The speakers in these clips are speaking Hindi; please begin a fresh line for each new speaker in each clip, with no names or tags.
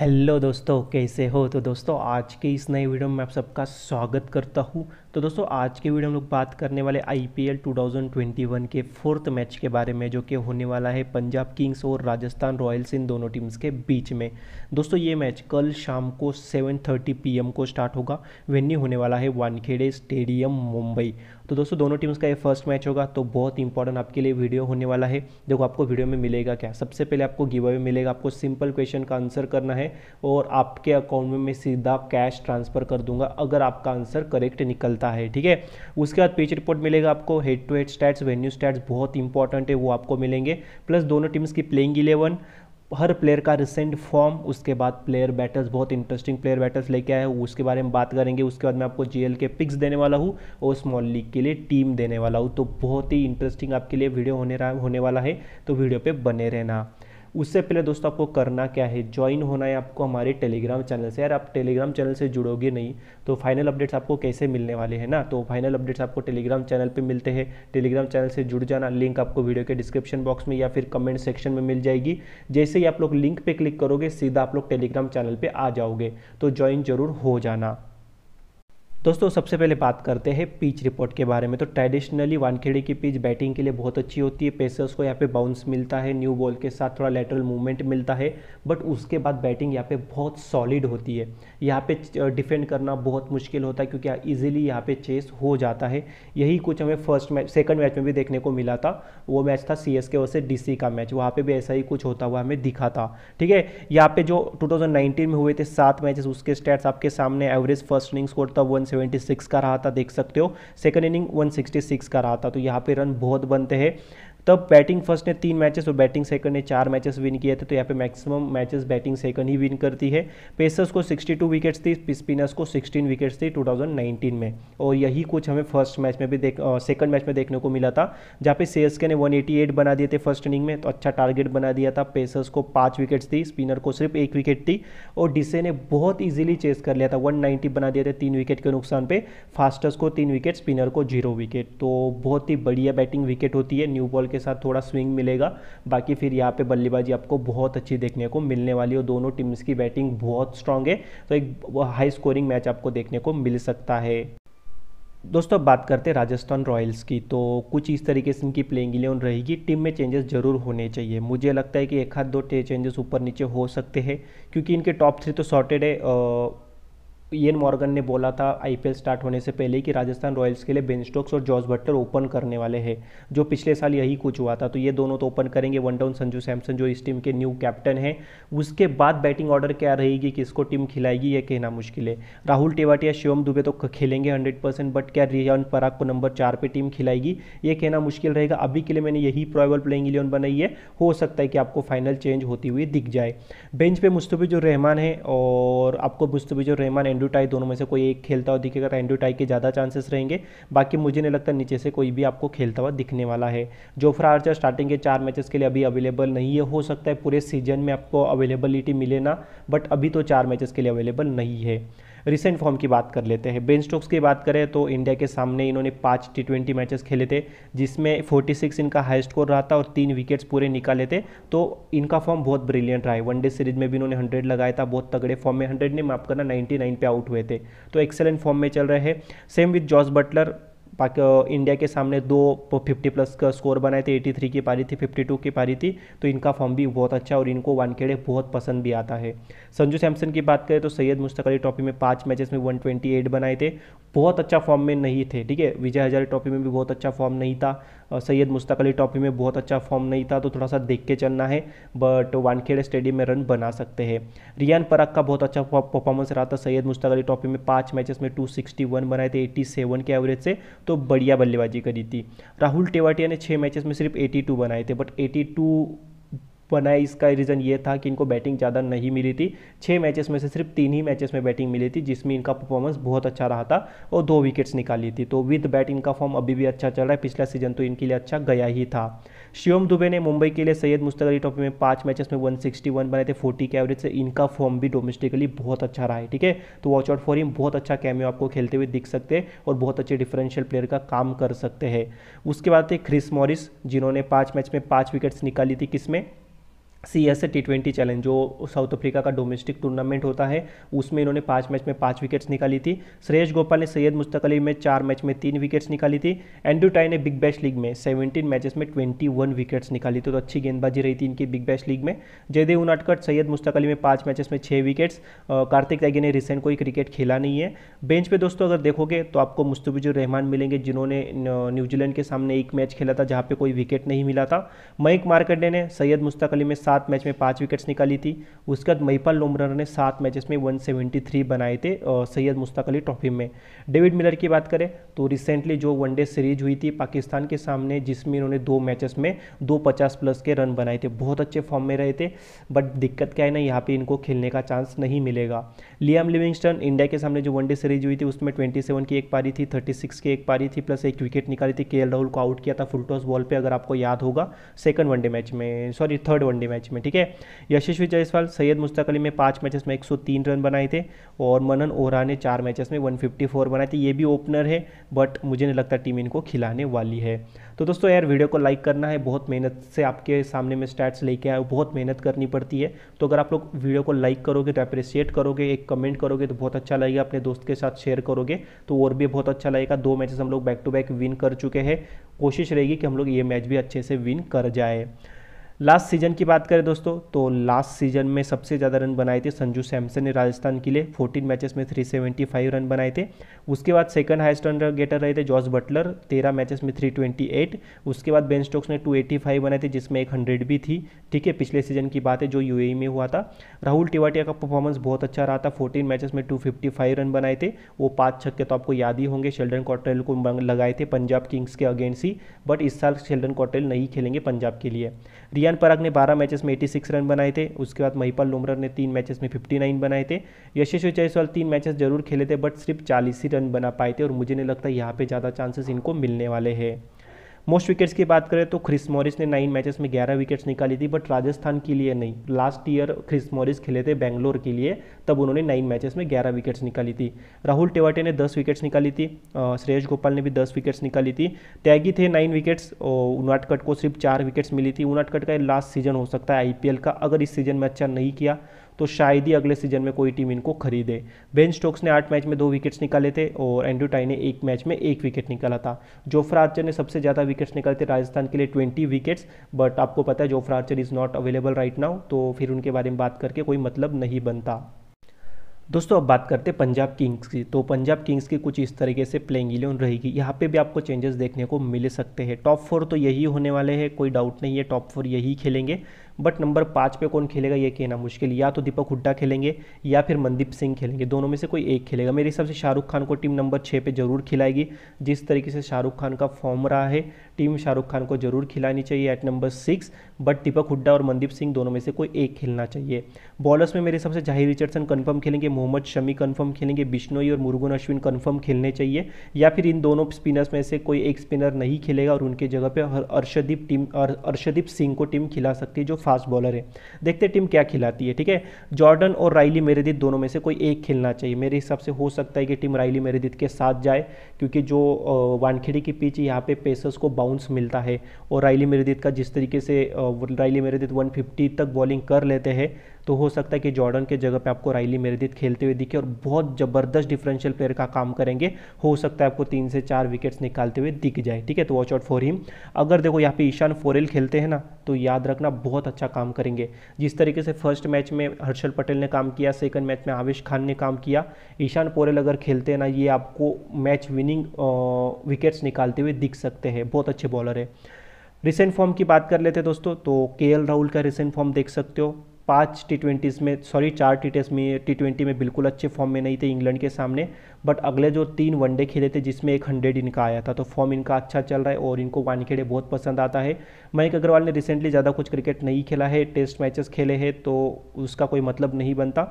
हेलो दोस्तों कैसे हो तो दोस्तों आज के इस नए वीडियो में आप सबका स्वागत करता हूँ तो दोस्तों आज के वीडियो हम लोग बात करने वाले आईपीएल 2021 के फोर्थ मैच के बारे में जो कि होने वाला है पंजाब किंग्स और राजस्थान रॉयल्स इन दोनों टीम्स के बीच में दोस्तों ये मैच कल शाम को 7:30 पीएम को स्टार्ट होगा वेन्यू होने वाला है वानखेड़े स्टेडियम मुंबई तो दोस्तों दोनों टीम्स का ये फर्स्ट मैच होगा तो बहुत इंपॉर्टेंट आपके लिए वीडियो होने वाला है देखो आपको वीडियो में मिलेगा क्या सबसे पहले आपको गिव अवे मिलेगा आपको सिंपल क्वेश्चन का आंसर करना है और आपके अकाउंट में मैं सीधा कैश ट्रांसफ़र कर दूंगा अगर आपका आंसर करेक्ट निकल चलता है ठीक है उसके बाद पेच रिपोर्ट मिलेगा आपको head to head stats venue stats बहुत इंपॉर्टेंट है वो आपको मिलेंगे प्लस दोनों टीम्स की प्लेइंग इलेवन हर प्लेयर का रिसेंट फॉर्म उसके बाद प्लेयर बैटर्स बहुत इंटरेस्टिंग प्लेयर बैटर्स लेके आए हूँ उसके बारे में बात करेंगे उसके बाद मैं आपको जीएल के पिक्स देने वाला हूँ और स्मॉल लीग के लिए टीम देने वाला हूँ तो बहुत ही इंटरेस्टिंग आपके लिए वीडियो होने रहा होने वाला है तो वीडियो पे बने रहना उससे पहले दोस्तों आपको करना क्या है ज्वाइन होना है आपको हमारे टेलीग्राम चैनल से यार आप टेलीग्राम चैनल से जुड़ोगे नहीं तो फाइनल अपडेट्स आपको कैसे मिलने वाले हैं ना तो फाइनल अपडेट्स आपको टेलीग्राम चैनल पर मिलते हैं टेलीग्राम चैनल से जुड़ जाना लिंक आपको वीडियो के डिस्क्रिप्शन बॉक्स में या फिर कमेंट सेक्शन में मिल जाएगी जैसे ही आप लोग लिंक पर क्लिक करोगे सीधा आप लोग टेलीग्राम चैनल पर आ जाओगे तो ज्वाइन जरूर हो जाना दोस्तों सबसे पहले बात करते हैं पिच रिपोर्ट के बारे में तो ट्रेडिशनली वानखेड़े की पिच बैटिंग के लिए बहुत अच्छी होती है पेसर्स को यहाँ पे बाउंस मिलता है न्यू बॉल के साथ थोड़ा लेटरल मूवमेंट मिलता है बट उसके बाद बैटिंग यहाँ पे बहुत सॉलिड होती है यहाँ पे डिफेंड करना बहुत मुश्किल होता है क्योंकि ईजिली यहाँ पर चेस हो जाता है यही कुछ हमें फर्स्ट मैच सेकेंड मैच में भी देखने को मिला था वो मैच था C S K versus D C का मैच वहाँ पर भी ऐसा ही कुछ होता हुआ हमें दिखा था ठीक है यहाँ पर जो टू में हुए थे सात मैचेस उसके स्टैट्स आपके सामने एवरेज फर्स्ट इनिंग स्कोर था वन 176 का रहा था देख सकते हो सेकंड इनिंग 166 का रहा था तो यहाँ पे रन बहुत बनते हैं तब बैटिंग फर्स्ट ने तीन मैचेस और बैटिंग सेकंड ने चार मैचेस विन किए थे तो यहाँ पे मैक्सिमम मैचेस बैटिंग सेकंड ही विन करती है पेसर्स को 62 विकेट्स थी स्पिनर्स को 16 विकेट्स थी 2019 में और यही कुछ हमें फर्स्ट मैच में भी देख सेकंड मैच में देखने को मिला था जहाँ पे सी ने वन बना दिए थे फर्स्ट इनिंग में तो अच्छा टारगेट बना दिया था पेसर्स को पाँच विकेट्स थी स्पिनर को सिर्फ एक विकेट थी और डिसे ने बहुत ईजिली चेस कर लिया था वन बना दिए थे तीन विकेट के नुकसान पर फास्टर्स को तीन विकेट स्पिनर को जीरो विकेट तो बहुत ही बढ़िया बैटिंग विकेट होती है न्यू बॉल के के साथ थोड़ा स्विंग मिलेगा बाकी फिर यहाँ पे बल्लेबाजी आपको बहुत अच्छी देखने को मिलने वाली और दोनों टीम्स की बैटिंग बहुत स्ट्रांग है तो एक हाई स्कोरिंग मैच आपको देखने को मिल सकता है दोस्तों बात करते हैं राजस्थान रॉयल्स की तो कुछ इस तरीके से इनकी प्लेइंग इलेवन रहेगी टीम में चेंजेस जरूर होने चाहिए मुझे लगता है कि एक हाथ दो चेंजेस ऊपर नीचे हो सकते हैं क्योंकि इनके टॉप थ्री तो सॉर्टेड है एन मॉर्गन ने बोला था आईपीएल स्टार्ट होने से पहले कि राजस्थान रॉयल्स के लिए बेन स्टोक्स और जॉर्ज बट्टर ओपन करने वाले हैं जो पिछले साल यही कुछ हुआ था तो ये दोनों तो ओपन करेंगे वन डाउन संजू सैमसन जो इस टीम के न्यू कैप्टन हैं उसके बाद बैटिंग ऑर्डर क्या रहेगी किसको टीम खिलाएगी ये कहना मुश्किल है राहुल टेवाटिया शिवम दुबे तो खेलेंगे हंड्रेड परसेंट बट क्या रियान पराग को नंबर चार पर टीम खिलाएगी ये कहना मुश्किल रहेगा अभी के लिए मैंने यही प्रॉबल प्लेइंग इलेवन बनाई है हो सकता है कि आपको फाइनल चेंज होती हुई दिख जाए बेंच पे मुस्तफ़िजुर रहमान है और आपको मुस्तफ़िजुर रहमान रेंडू टाई दोनों में से कोई एक खेलता हुआ दिखेगा रेंडू टाई के ज़्यादा चांसेस रहेंगे बाकी मुझे नहीं लगता नीचे से कोई भी आपको खेलता हुआ दिखने वाला है जोफ्रा आर्चर स्टार्टिंग के चार मैचेस के लिए अभी अवेलेबल नहीं है हो सकता है पूरे सीजन में आपको अवेलेबिलिटी मिले ना बट अभी तो चार मैचेस के लिए अवेलेबल नहीं है रिसेंट फॉर्म की बात कर लेते हैं बेन स्टोक्स की बात करें तो इंडिया के सामने इन्होंने पाँच टी ट्वेंटी मैचेस खेले थे जिसमें फोर्टी सिक्स इनका हाई स्कोर रहा था और तीन विकेट्स पूरे निकाले थे तो इनका फॉर्म बहुत ब्रिलियंट रहा है वनडे सीरीज में भी इन्होंने हंड्रेड लगाया था बहुत तगड़े फॉर्म में हंड्रेड ने माफ करना नाइन्टी नाइन पे आउट हुए थे तो एक्सेलेंट फॉर्म में चल रहे हैं same with Jos Buttler India के सामने दो फिफ्टी प्लस का स्कोर बनाए थे एटी थ्री की पारी थी फिफ्टी टू की पारी थी तो इनका फॉर्म भी बहुत अच्छा और इनको वानखेड़े बहुत पसंद भी आता है संजू सैमसन की बात करें तो सैयद मुश्तक अली ट्रॉफी में पाँच मैचेस में वन ट्वेंटी एट बनाए थे बहुत अच्छा फॉर्म में नहीं थे ठीक है विजय हजारे ट्रॉफी में भी बहुत अच्छा फॉर्म नहीं था सैयद मुश्तक अली ट्रॉफी में बहुत अच्छा फॉर्म नहीं था तो थोड़ा सा देख के चलना है बट वानखेड़े स्टेडियम में रन बना सकते हैं रियान पराग का बहुत अच्छा परफॉर्मेंस रहा था सैयद मुश्तक अली ट्रॉफी में पाँच मैचेस में टू सिक्सटी वन बनाए थे एट्टी सेवन के एवरेज से तो बढ़िया बल्लेबाजी करी थी राहुल टेवाटिया ने छः मैचेस में सिर्फ 82 बनाए थे बट 82 बनाए इसका रीज़न ये था कि इनको बैटिंग ज़्यादा नहीं मिली थी छः मैचेस में से सिर्फ तीन ही मैचेस में बैटिंग मिली थी जिसमें इनका परफॉर्मेंस बहुत अच्छा रहा था और दो विकेट्स निकाली थी तो विद बैट इनका फॉर्म अभी भी अच्छा चल रहा है पिछला सीजन तो इनके लिए अच्छा गया ही था शिवम दुबे ने मुंबई के लिए सैयद मुश्तक अली ट्रॉफी में पाँच मैचेस में 161 बनाए थे 40 के एवरेज से इनका फॉर्म भी डोमेस्टिकली बहुत अच्छा रहा है ठीक है तो वॉच आउट फॉर हिम बहुत अच्छा कैमियो आपको खेलते हुए दिख सकते हैं और बहुत अच्छे डिफरेंशियल प्लेयर का काम कर सकते हैं उसके बाद थे क्रिस मॉरिस जिन्होंने पाँच मैच में पाँच विकेट्स निकाली थी किसमें C S T twenty challenge जो साउथ अफ्रीका का डोमेस्टिक टूर्नामेंट होता है उसमें इन्होंने पाँच मैच में पाँच विकेट्स निकाली थी सुरेश गोपाल ने सैयद मुस्तकली अली में चार मैच में तीन विकेट्स निकाली थी एंड्रू टाई ने बिग बैश लीग में सेवनटीन मैचेस में ट्वेंटी वन विकेट्स निकाली थी तो अच्छी गेंदबाजी रही थी इनकी बिग बैश लीग में जयदेव उनाटकट सैयद मुस्तकली अली में पाँच मैचेस में छः विकेट्स कार्तिक तैगी ने रिसेंट कोई क्रिकेट खेला नहीं है बेंच पर दोस्तों अगर देखोगे तो आपको मुस्तफिजुर रहमान मिलेंगे जिन्होंने न्यूजीलैंड के सामने एक मैच खेला था जहाँ पर कोई विकेट नहीं मिला था मयंक मार्कंडे ने सैयद मुस्तकली अली में सात मैच में पाँच विकेट्स निकाली थी उसके बाद मईपाल लोमरर ने सात मैचेस में 173 बनाए थे सैयद मुस्तक अली ट्रॉफी में डेविड मिलर की बात करें तो रिसेंटली जो वनडे सीरीज हुई थी पाकिस्तान के सामने जिसमें इन्होंने दो मैचेस में दो पचास प्लस के रन बनाए थे बहुत अच्छे फॉर्म में रहे थे बट दिक्कत क्या है ना यहाँ पर इनको खेलने का चांस नहीं मिलेगा लियाम लिविंगस्टन इंडिया के सामने जो वनडे सीरीज हुई थी उसमें ट्वेंटी की एक पारी थी थर्टी की एक पारी थी प्लस एक विकेट निकाली थी के राहुल को आउट किया था फुल टॉस बॉल पर अगर आपको याद होगा सेकंड वनडे मैच में sorry third one day match match में ठीक है यशस्वी जायसवाल सैयद मुश्ताक अली में पाँच मैचेस में 103 रन बनाए थे और मनन ओहरा ने चार मैचेस में 154 बनाए थे ये भी ओपनर है बट मुझे नहीं लगता टीम इनको खिलाने वाली है तो दोस्तों यार वीडियो को लाइक करना है बहुत मेहनत से आपके सामने में स्टैट्स लेके आए बहुत मेहनत करनी पड़ती है तो अगर आप लोग वीडियो को लाइक करोगे तो अप्रिसिएट करोगे एक कमेंट करोगे तो बहुत अच्छा लगेगा अपने दोस्त के साथ शेयर करोगे तो और भी बहुत अच्छा लगेगा दो मैचेस हम लोग बैक टू बैक विन कर चुके हैं कोशिश रहेगी कि हम लोग ये मैच भी अच्छे से विन कर जाए लास्ट सीजन की बात करें दोस्तों तो लास्ट सीजन में सबसे ज़्यादा रन बनाए थे संजू सैमसन ने राजस्थान के लिए 14 मैचेस में 375 रन बनाए थे उसके बाद सेकंड हाईएस्ट रन गेटर रहे थे जॉर्ज बटलर 13 मैचेस में 328 उसके बाद बेन स्टोक्स ने 285 बनाए थे जिसमें एक हंड्रेड भी थी ठीक है पिछले सीजन की बात है जो यू e में हुआ था राहुल टिवाटिया का परफॉर्मेंस बहुत अच्छा रहा था फोर्टीन मैचेस में टू रन बनाए थे वो पाँच छक्के तो आपको याद ही होंगे शेल्डन कॉटेल को लगाए थे पंजाब किंग्स के अगेंस्ट ही बट इस साल शेल्डन कॉटेल नहीं खेलेंगे पंजाब के लिए रिया रियान पराग ने 12 मैचेस में 86 रन बनाए थे उसके बाद महिपाल लुमरर ने तीन मैचेस में 59 बनाए थे यशस्वी जयसवाल तीन मैचेस जरूर खेले थे बट सिर्फ चालीस ही रन बना पाए थे और मुझे नहीं लगता यहाँ पे ज़्यादा चांसेस इनको मिलने वाले हैं मोस्ट विकेट्स की बात करें तो क्रिस मॉरिस ने नाइन मैचेस में ग्यारह विकेट्स निकाली थी बट राजस्थान के लिए नहीं लास्ट ईयर क्रिस मॉरिस खेले थे बैंगलोर के लिए तब उन्होंने नाइन मैचेस में ग्यारह विकेट्स निकाली थी राहुल टेवाटे ने दस विकेट्स निकाली थी श्रेयस गोपाल ने भी दस विकेट्स निकाली थी त्यागी थे नाइन विकेट्स और उनाटकट को सिर्फ चार विकेट्स मिली थी उनाटकट का लास्ट सीजन हो सकता है आई का अगर इस सीजन में अच्छा नहीं किया तो शायद ही अगले सीजन में कोई टीम इनको खरीदे बेन स्टोक्स ने आठ मैच में दो विकेट्स निकाले थे और एंड्रू टाई ने एक मैच में एक विकेट निकाला था जोफ्रा आर्चर ने सबसे ज़्यादा विकेट्स निकाले थे राजस्थान के लिए ट्वेंटी विकेट्स बट आपको पता है Jofra Archer is not available right now तो फिर उनके बारे में बात करके कोई मतलब नहीं बनता दोस्तों अब बात करते हैं पंजाब किंग्स की तो पंजाब किंग्स की कुछ इस तरीके से प्लेइंग इलेवन रहेगी यहाँ पे भी आपको चेंजेस देखने को मिल सकते हैं टॉप फोर तो यही होने वाले हैं कोई डाउट नहीं है टॉप फोर यही खेलेंगे बट नंबर पाँच पे कौन खेलेगा ये कहना मुश्किल या तो दीपक हुड्डा खेलेंगे या फिर मनदीप सिंह खेलेंगे दोनों में से कोई एक खेलेगा मेरे हिसाब से शाहरुख खान को टीम नंबर छः पे जरूर खिलाएगी जिस तरीके से शाहरुख खान का फॉर्म रहा है टीम शाहरुख खान को जरूर खिलानी चाहिए at number six but Deepak Hooda और मनदीप सिंह दोनों में से कोई एक खेलना चाहिए बॉलर्स में मेरे हिसाब से जाहिर रिचर्डसन कन्फर्म खेलेंगे मोहम्मद शमी कन्फर्म खेलेंगे बिश्नोई और मुर्गुन अश्विन कन्फर्म खेलने चाहिए या फिर इन दोनों स्पिनर्स में से कोई एक स्पिनर नहीं खेलेगा और उनके जगह पर अर्षदीप टीम अर्षदीप सिंह को टीम खिला सकती है जो फास्ट बॉलर है देखते टीम क्या खिलाती है ठीक है जॉर्डन और राइली मेरेदित दोनों में से कोई एक खेलना चाहिए मेरे हिसाब से हो सकता है कि टीम राइली मेरेदित के साथ जाए क्योंकि जो वानखेड़ी की पिच यहाँ पे पेसर्स को बाउंस मिलता है और राइली मेरेदित का जिस तरीके से राइली मेरेदित वन तक बॉलिंग कर लेते हैं तो हो सकता है कि जॉर्डन के जगह पे आपको राइली मेरेदित खेलते हुए दिखे और बहुत ज़बरदस्त डिफरेंशियल प्लेयर का काम करेंगे हो सकता है आपको तीन से चार विकेट्स निकालते हुए दिख जाए ठीक है तो वॉच आउट फॉर हिम अगर देखो यहाँ पे ईशान फोरेल खेलते हैं ना तो याद रखना बहुत अच्छा काम करेंगे जिस तरीके से फर्स्ट मैच में हर्षल पटेल ने काम किया सेकंड मैच में आवेश खान ने काम किया ईशान पोरेल अगर खेलते हैं ना ये आपको मैच विनिंग विकेट्स निकालते हुए दिख सकते हैं बहुत अच्छे बॉलर है रिसेंट फॉर्म की बात कर लेते हैं दोस्तों तो के राहुल का रिसेंट फॉर्म देख सकते हो पाँच टी ट्वेंटीज़ में सॉरी चार टी टेस्ट में टी ट्वेंटी में बिल्कुल अच्छे फॉर्म में नहीं थे इंग्लैंड के सामने बट अगले जो तीन वनडे खेले थे जिसमें एक हंड्रेड इनका आया था तो फॉर्म इनका अच्छा चल रहा है और इनको वानखेड़े बहुत पसंद आता है मयंक अग्रवाल ने रिसेंटली ज़्यादा कुछ क्रिकेट नहीं खेला है टेस्ट मैचेस खेले हैं तो उसका कोई मतलब नहीं बनता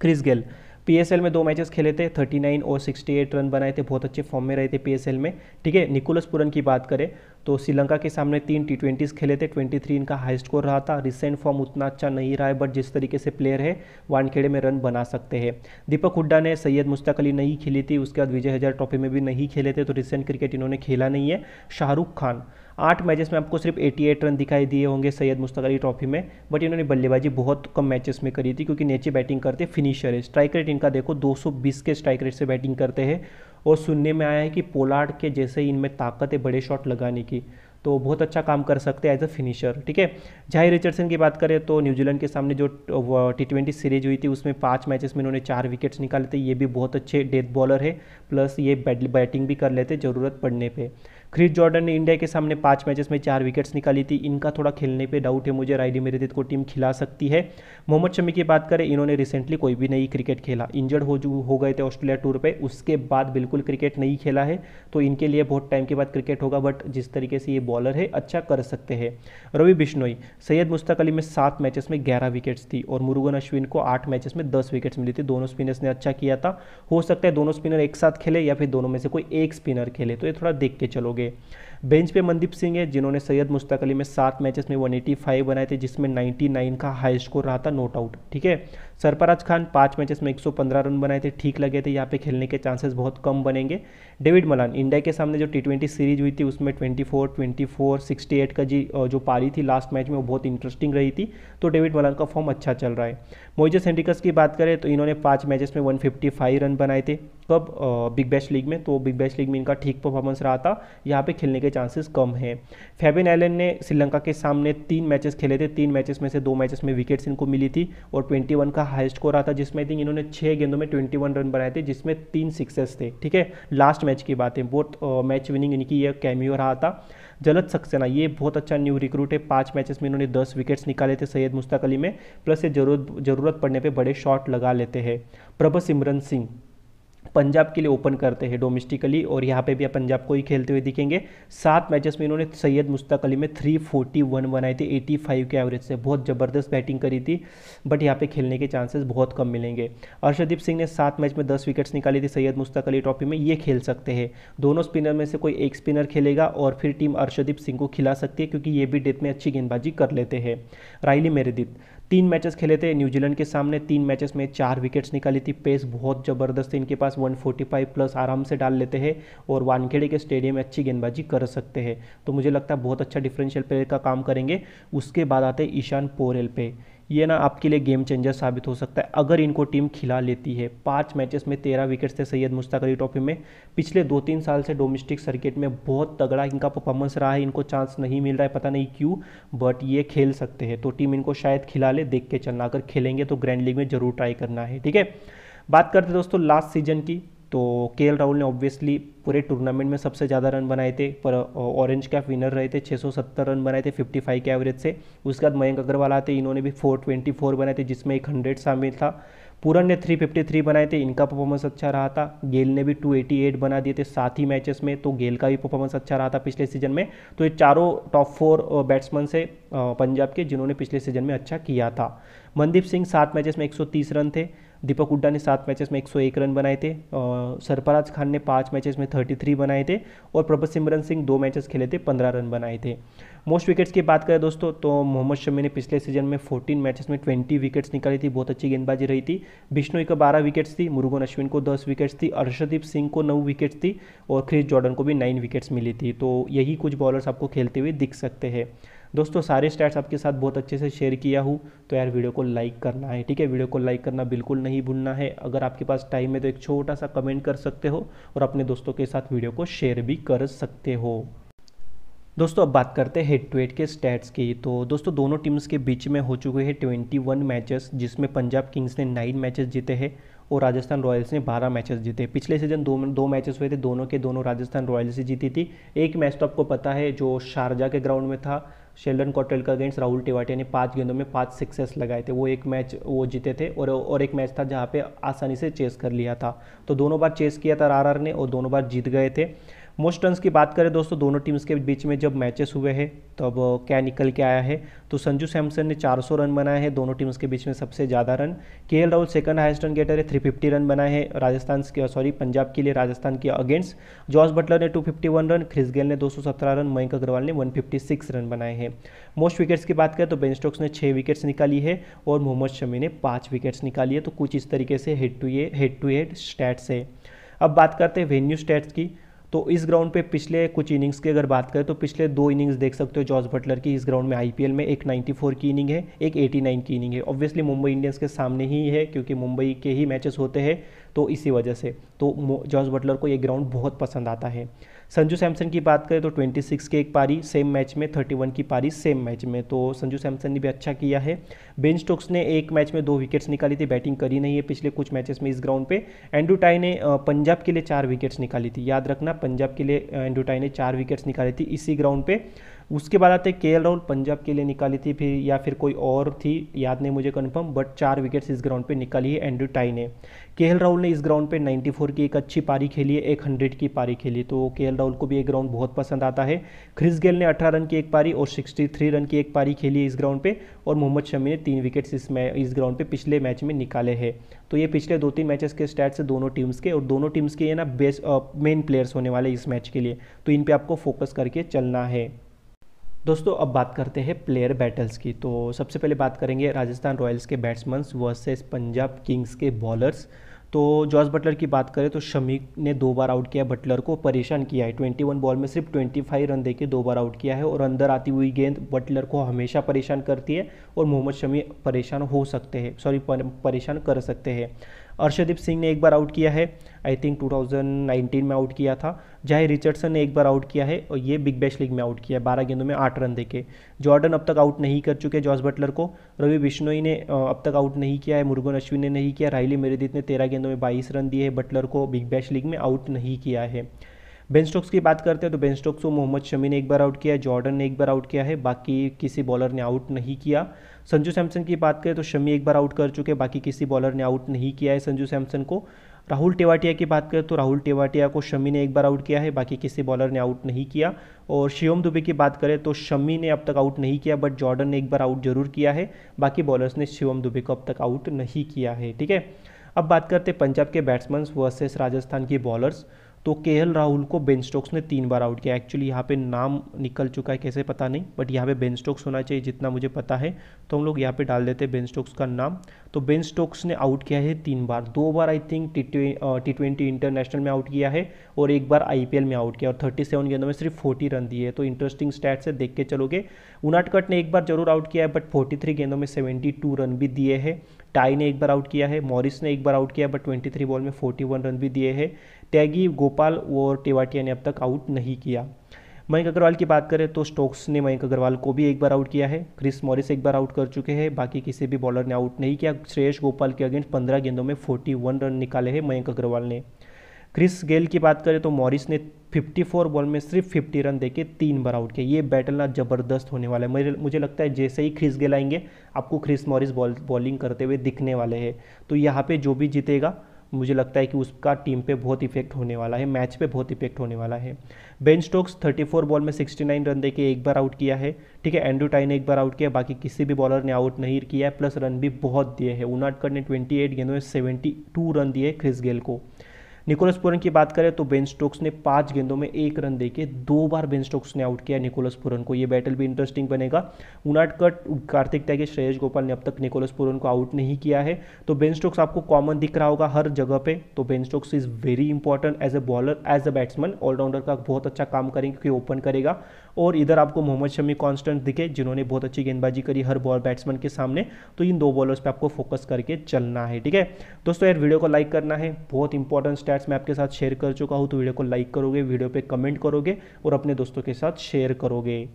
क्रिस गेल पी में दो मैचेस खेले थे 39 और 68 रन बनाए थे बहुत अच्छे फॉर्म में रहे थे पी में ठीक है निकोलस पुरन की बात करें तो श्रीलंका के सामने तीन टी ट्वेंटीज़ खेले थे 23 इनका हाई स्कोर रहा था रिसेंट फॉर्म उतना अच्छा नहीं रहा है बट जिस तरीके से प्लेयर है वानखेड़े में रन बना सकते हैं दीपक हुड्डा ने सैयद मुश्ताक अली नहीं खेली थी उसके बाद विजय हज़ार ट्रॉफी में भी नहीं खेले थे तो रिसेंट क्रिकेट इन्होंने खेला नहीं है शाहरुख खान आठ मैचेस में आपको सिर्फ 88 रन दिखाई दिए होंगे सैयद मुश्ताक अली ट्रॉफी में बट इन्होंने बल्लेबाजी बहुत कम मैचेस में करी थी क्योंकि नीचे बैटिंग करते फिनिशर है स्ट्राइक रेट इनका देखो 220 के स्ट्राइक रेट से बैटिंग करते हैं और सुनने में आया है कि पोलार्ड के जैसे ही इनमें ताकत है बड़े शॉट लगाने की तो बहुत अच्छा काम कर सकते हैं एज अ फिनिशर ठीक है जाहिर रिचर्डसन की बात करें तो न्यूजीलैंड के सामने जो टी ट्वेंटी सीरीज हुई थी उसमें पाँच मैचेस में इन्होंने चार विकेट्स निकाले थे ये भी बहुत अच्छे डेथ बॉलर है प्लस ये बैटिंग भी कर लेते ज़रूरत पड़ने पर क्रिस जॉर्डन ने इंडिया के सामने पाँच मैचेस में चार विकेट्स निकाली थी इनका थोड़ा खेलने पर डाउट है मुझे राइडी मेरेदित को टीम खिला सकती है मोहम्मद शमी की बात करें इन्होंने रिसेंटली कोई भी नहीं क्रिकेट खेला इंजर्ड हो हो गए थे ऑस्ट्रेलिया टूर पर उसके बाद बिल्कुल क्रिकेट नहीं खेला है तो इनके लिए बहुत टाइम के बाद क्रिकेट होगा बट जिस तरीके से ये बॉलर है अच्छा कर सकते हैं रवि बिश्नोई सैयद मुश्ताक अली में सात मैचेस में ग्यारह विकेट्स थी और मुरुगन अश्विन को आठ मैचेस में दस विकेट्स मिली थी दोनों स्पिनर्स ने अच्छा किया था हो सकता है दोनों स्पिनर एक साथ खेले या फिर दोनों में से कोई एक स्पिनर खेले तो ये थोड़ा देख के चलोगे होंगे बेंच पे मनदीप सिंह है जिन्होंने सैयद मुश्ताक अली में सात मैचेस में 185 बनाए थे जिसमें 99 का हाई स्कोर रहा था नोट आउट ठीक है सरफराज खान पाँच मैचेस में 115 रन बनाए थे ठीक लगे थे यहाँ पे खेलने के चांसेस बहुत कम बनेंगे डेविड मलान इंडिया के सामने जो टी सीरीज हुई थी उसमें 24 24 68 का जी जो पारी थी लास्ट मैच में वो बहुत इंटरेस्टिंग रही थी तो डेविड मलान का फॉर्म अच्छा चल रहा है मोइजस हेंडिकस की बात करें तो इन्होंने पाँच मैचेस में वन रन बनाए थे कब बिग बैश लीग में तो बिग बैश लीग में इनका ठीक परफॉर्मेंस रहा था यहाँ पे खेलने के चांसेस कम हैं फेबिन एलन ने श्रीलंका के सामने तीन मैचेस खेले थे तीन मैचेस में से दो मैचेस में विकेट्स इनको मिली थी और 21 का हाईएस्ट स्कोर आता जिसमें आई थिंक इन्होंने छः गेंदों में 21 रन बनाए थे जिसमें तीन सिक्सेस थे ठीक है लास्ट मैच की बात है बोथ मैच विनिंग इनकी यह कैमियो रहा था जलत सक्सेना ये बहुत अच्छा न्यू रिक्रूट है पांच मैचेस में इन्होंने दस विकेट्स निकाले थे सैयद मुश्ताक अली में प्लस ये जरूरत जरूरत पड़ने पे बड़े शॉट लगा लेते हैं प्रभ सिमरन सिंह पंजाब के लिए ओपन करते हैं डोमेस्टिकली और यहाँ पे भी आप पंजाब को ही खेलते हुए दिखेंगे सात मैचेस में इन्होंने सैयद मुश्ताक अली में 341 बनाए थे 85 के एवरेज से बहुत ज़बरदस्त बैटिंग करी थी बट यहाँ पे खेलने के चांसेस बहुत कम मिलेंगे अर्षदीप सिंह ने सात मैच में दस विकेट्स निकाली थी सैयद मुश्ताक अली ट्रॉफी में ये खेल सकते हैं दोनों स्पिनर में से कोई एक स्पिनर खेलेगा और फिर टीम अर्षदीप सिंह को खिला सकती है क्योंकि ये भी डेथ में अच्छी गेंदबाजी कर लेते हैं रायली मेरेदित तीन मैचेस खेले थे न्यूजीलैंड के सामने तीन मैचेस में चार विकेट्स निकाली थी पेस बहुत ज़बरदस्त इनके पास 145 प्लस आराम से डाल लेते हैं और वानखेड़े के स्टेडियम में अच्छी गेंदबाजी कर सकते हैं तो मुझे लगता है बहुत अच्छा डिफरेंशियल प्लेयर का काम करेंगे उसके बाद आते ईशान पोरेल पे ये ना आपके लिए गेम चेंजर साबित हो सकता है अगर इनको टीम खिला लेती है पाँच मैचेस में तेरह विकेट्स थे सैयद मुश्ताक अली ट्रॉफी में पिछले दो तीन साल से डोमेस्टिक सर्किट में बहुत तगड़ा इनका परफॉर्मेंस रहा है इनको चांस नहीं मिल रहा है पता नहीं क्यों बट ये खेल सकते हैं तो टीम इनको शायद खिला ले देख के चलना अगर खेलेंगे तो ग्रैंड लीग में ज़रूर ट्राई करना है ठीक है बात करते दोस्तों लास्ट सीजन की तो के राहुल ने ऑब्वियसली पूरे टूर्नामेंट में सबसे ज़्यादा रन बनाए थे पर ऑरेंज कैप विनर रहे थे 670 रन बनाए थे 55 के एवरेज से उसके बाद मयंक अग्रवाल आते इन्होंने भी 424 बनाए थे जिसमें एक हंड्रेड शामिल था पूरन ने 353 बनाए थे इनका परफॉर्मेंस अच्छा रहा था गेल ने भी 288 बना दिए थे सात ही मैचेस में तो गेल का भी परफॉर्मेंस अच्छा रहा था पिछले सीजन में तो ये चारों टॉप फोर बैट्समैन से पंजाब के जिन्होंने पिछले सीजन में अच्छा किया था मनदीप सिंह सात मैचेस में 130 रन थे दीपक हुड्डा ने सात मैचेस में 101 रन बनाए थे सरपराज सरफराज खान ने पाँच मैचेस में 33 बनाए थे और प्रभत सिमरन सिंह दो मैचेस खेले थे 15 रन बनाए थे मोस्ट विकेट्स की बात करें दोस्तों तो मोहम्मद शमी ने पिछले सीजन में 14 मैचेस में 20 विकेट्स निकाली थी बहुत अच्छी गेंदबाजी रही थी बिश्नोई को 12 विकेट्स थी मुरुगन अश्विन को 10 विकेट्स थी अर्षदीप सिंह को 9 विकेट्स थी और क्रिस जॉर्डन को भी 9 विकेट्स मिली थी तो यही कुछ बॉलर्स आपको खेलते हुए दिख सकते हैं दोस्तों सारे स्टैट्स आपके साथ बहुत अच्छे से शेयर किया हूँ तो यार वीडियो को लाइक करना है ठीक है वीडियो को लाइक करना बिल्कुल नहीं भूलना है अगर आपके पास टाइम है तो एक छोटा सा कमेंट कर सकते हो और अपने दोस्तों के साथ वीडियो को शेयर भी कर सकते हो दोस्तों अब बात करते हैं हेड टू हेड के स्टैट्स की तो दोस्तों दोनों टीम्स के बीच में हो चुके हैं ट्वेंटी वन मैचेस जिसमें पंजाब किंग्स ने नाइन मैचेस जीते हैं और राजस्थान रॉयल्स ने बारह मैचेस जीते पिछले सीजन दो दो मैचेस हुए थे दोनों के दोनों राजस्थान रॉयल्स ही जीती थी एक मैच तो आपको पता है जो शारजा के ग्राउंड में था शेल्डन कॉटरेल का अगेंस्ट राहुल टिवाटिया ने पाँच गेंदों में पाँच सिक्सेस लगाए थे वो एक मैच वो जीते थे और और एक मैच था जहाँ पे आसानी से चेस कर लिया था तो दोनों बार चेस किया था आर ने और दोनों बार जीत गए थे मोस्ट रन की बात करें दोस्तों दोनों टीम्स के बीच में जब मैचेस हुए हैं तब क्या निकल के आया है तो संजू सैमसन ने 400 रन बनाए हैं दोनों टीम्स के बीच में सबसे ज़्यादा रन के Rahul second highest run getter है 350 रन बनाए हैं राजस्थान के सॉरी पंजाब के लिए राजस्थान के अगेंस्ट जॉर्ज बटलर ने 251 रन क्रिस गेल ने 217 रन मयंक अग्रवाल ने 156 रन बनाए हैं मोस्ट विकेट्स की बात करें तो बेन स्टोक्स ने छः विकेट्स निकाली है और मोहम्मद शमी ने पाँच विकेट्स निकाली है तो कुछ इस तरीके से हेड टू ये हेड टू हेड स्टैट्स है अब बात करते हैं वेन्यू स्टैट्स की तो इस ग्राउंड पे पिछले कुछ इनिंग्स की अगर बात करें तो पिछले दो इनिंग्स देख सकते हो जॉर्ज बटलर की इस ग्राउंड में आईपीएल में एक 94 की इनिंग है एक 89 की इनिंग है ऑब्वियसली मुंबई इंडियंस के सामने ही है क्योंकि मुंबई के ही मैचेस होते हैं तो इसी वजह से तो जॉर्ज बटलर को ये ग्राउंड बहुत पसंद आता है संजू सैमसन की बात करें तो 26 के एक पारी सेम मैच में 31 की पारी सेम मैच में तो संजू सैमसन ने भी अच्छा किया है बेन स्टोक्स ने एक मैच में दो विकेट्स निकाली थी बैटिंग करी नहीं है पिछले कुछ मैचेस में इस ग्राउंड पे एंड्रू टाई ने पंजाब के लिए चार विकेट्स निकाली थी याद रखना पंजाब के लिए एंड्रू टाई ने चार विकेट्स निकाली थी इसी ग्राउंड पे उसके बाद आते के एल राहुल पंजाब के लिए निकाली थी फिर या फिर कोई और थी याद नहीं मुझे कन्फर्म बट चार विकेट्स इस ग्राउंड पे निकाली है एंड्रू टाई ने के एल राहुल ने इस ग्राउंड पे 94 की एक अच्छी पारी खेली है एक हंड्रेड की पारी खेली तो के एल राहुल को भी एक ग्राउंड बहुत पसंद आता है क्रिस गेल ने अठारह रन की एक पारी और थ्री रन की एक पारी खेली है इस ग्राउंड पर और मोहम्मद शमी ने तीन विकेट्स इस मैच इस ग्राउंड पर पिछले मैच में निकाले हैं तो ये पिछले दो तीन मैचेस के से दोनों टीम्स के और दोनों टीम्स के ये ना बेस्ट मेन प्लेयर्स होने वाले इस मैच के लिए तो इन पर आपको फोकस करके चलना है दोस्तों अब बात करते हैं प्लेयर बैटल्स की तो सबसे पहले बात करेंगे राजस्थान रॉयल्स के बैट्समैन वर्सेस पंजाब किंग्स के बॉलर्स तो जॉर्ज बटलर की बात करें तो शमी ने दो बार आउट किया बटलर को परेशान किया है 21 बॉल में सिर्फ 25 रन देके दो बार आउट किया है और अंदर आती हुई गेंद बटलर को हमेशा परेशान करती है और मोहम्मद शमी परेशान हो सकते हैं सॉरी परेशान कर सकते हैं अर्षदीप सिंह ने एक बार आउट किया है आई थिंक 2019 में आउट किया था जाहिर रिचर्डसन ने एक बार आउट किया है और ये बिग बैश लीग में आउट किया है बारह गेंदों में आठ रन देके जॉर्डन अब तक आउट नहीं कर चुके जॉस बटलर को रवि बिश्नोई ने अब तक आउट नहीं किया है मुर्गन अश्विन ने नहीं किया राइली मेरेदित ने तेरह गेंदों में बाईस रन दिए है बटलर को बिग बैश लीग में आउट नहीं किया है बेन स्टोक्स की बात करते हैं तो बेन स्टोक्स को मोहम्मद शमी ने एक बार आउट किया है जॉर्डन ने एक बार आउट किया है बाकी किसी बॉलर ने आउट नहीं किया संजू सैमसन की बात करें तो शमी एक बार आउट कर चुके हैं बाकी किसी बॉलर ने आउट नहीं किया है संजू सैमसन को राहुल टेवाटिया की बात करें तो राहुल टेवाटिया को शमी ने एक बार आउट किया है बाकी किसी बॉलर ने आउट नहीं किया और शिवम दुबे की बात करें तो शमी ने अब तक आउट नहीं किया बट जॉर्डन ने एक बार आउट जरूर किया है बाकी बॉलर्स ने शिवम दुबे को अब तक आउट नहीं किया है ठीक है अब बात करते हैं पंजाब के बैट्समैन वर्सेस राजस्थान की बॉलर्स तो के राहुल को बेन स्टोक्स ने तीन बार आउट किया एक्चुअली यहाँ पे नाम निकल चुका है कैसे पता नहीं बट यहाँ पे बेन स्टोक्स होना चाहिए जितना मुझे पता है तो हम लोग यहाँ पे डाल देते हैं बेन स्टोक्स का नाम तो बेन स्टोक्स ने आउट किया है तीन बार दो बार I think T twenty international में आउट किया है और एक बार आई में आउट किया और थर्टी सेवन गेंदों में सिर्फ फोर्टी रन दिए तो इंटरेस्टिंग स्टैट से देख के चलोगे उनाटकट ने एक बार जरूर आउट किया है बट फोर्टी थ्री गेंदों में सेवेंटी टू रन भी दिए हैं टाई ने एक बार आउट किया है मॉरिस ने एक बार आउट किया बट 23 बॉल में 41 रन भी दिए हैं त्यागी गोपाल और टेवाटिया ने अब तक आउट नहीं किया मयंक अग्रवाल की बात करें तो स्टोक्स ने मयंक अग्रवाल को भी एक बार आउट किया है क्रिस मॉरिस एक बार आउट कर चुके हैं बाकी किसी भी बॉलर ने आउट नहीं किया श्रेयस गोपाल के अगेंस्ट पंद्रह गेंदों में फोर्टी वन रन निकाले हैं मयंक अग्रवाल ने क्रिस गेल की बात करें तो मॉरिस ने 54 बॉल में सिर्फ 50 रन देके तीन बार आउट किया ये बैटल ना ज़बरदस्त होने वाला है मुझे लगता है जैसे ही क्रिस गेल आएंगे आपको क्रिस मॉरिस बॉल बॉलिंग करते हुए दिखने वाले हैं तो यहाँ पे जो भी जीतेगा मुझे लगता है कि उसका टीम पे बहुत इफेक्ट होने वाला है मैच पे बहुत इफेक्ट होने वाला है बेन स्टोक्स 34 बॉल में 69 रन देके एक बार आउट किया है ठीक है एंड्रू टाई ने एक बार आउट किया बाकी किसी भी बॉलर ने आउट नहीं किया है प्लस रन भी बहुत दिए हैं उनाटकर ने एट गेंदों में सेवेंटी रन दिए क्रिस गेल को निकोलस पुरन की बात करें तो बेन स्टोक्स ने पांच गेंदों में एक रन देके दो बार बेन स्टोक्स ने आउट किया निकोलस पुरन को यह बैटल भी इंटरेस्टिंग बनेगा कट कार्तिक त्यागी श्रेयस गोपाल ने अब तक निकोलस पुरन को आउट नहीं किया है तो बेन स्टोक्स आपको कॉमन दिख रहा होगा हर जगह पे तो Ben Stokes is very important as a bowler as a batsman all rounder का बहुत अच्छा काम करेंगे क्योंकि ओपन करेगा और इधर आपको मोहम्मद शमी कॉन्स्टेंट दिखे जिन्होंने बहुत अच्छी गेंदबाजी करी हर बॉल बैट्समैन के सामने तो इन दो बॉलर्स पर आपको फोकस करके चलना है ठीक है दोस्तों यार वीडियो को लाइक करना है बहुत इंपॉर्टेंट स्टैट्स मैं आपके साथ शेयर कर चुका हूँ तो वीडियो को लाइक करोगे वीडियो पर कमेंट करोगे और अपने दोस्तों के साथ शेयर करोगे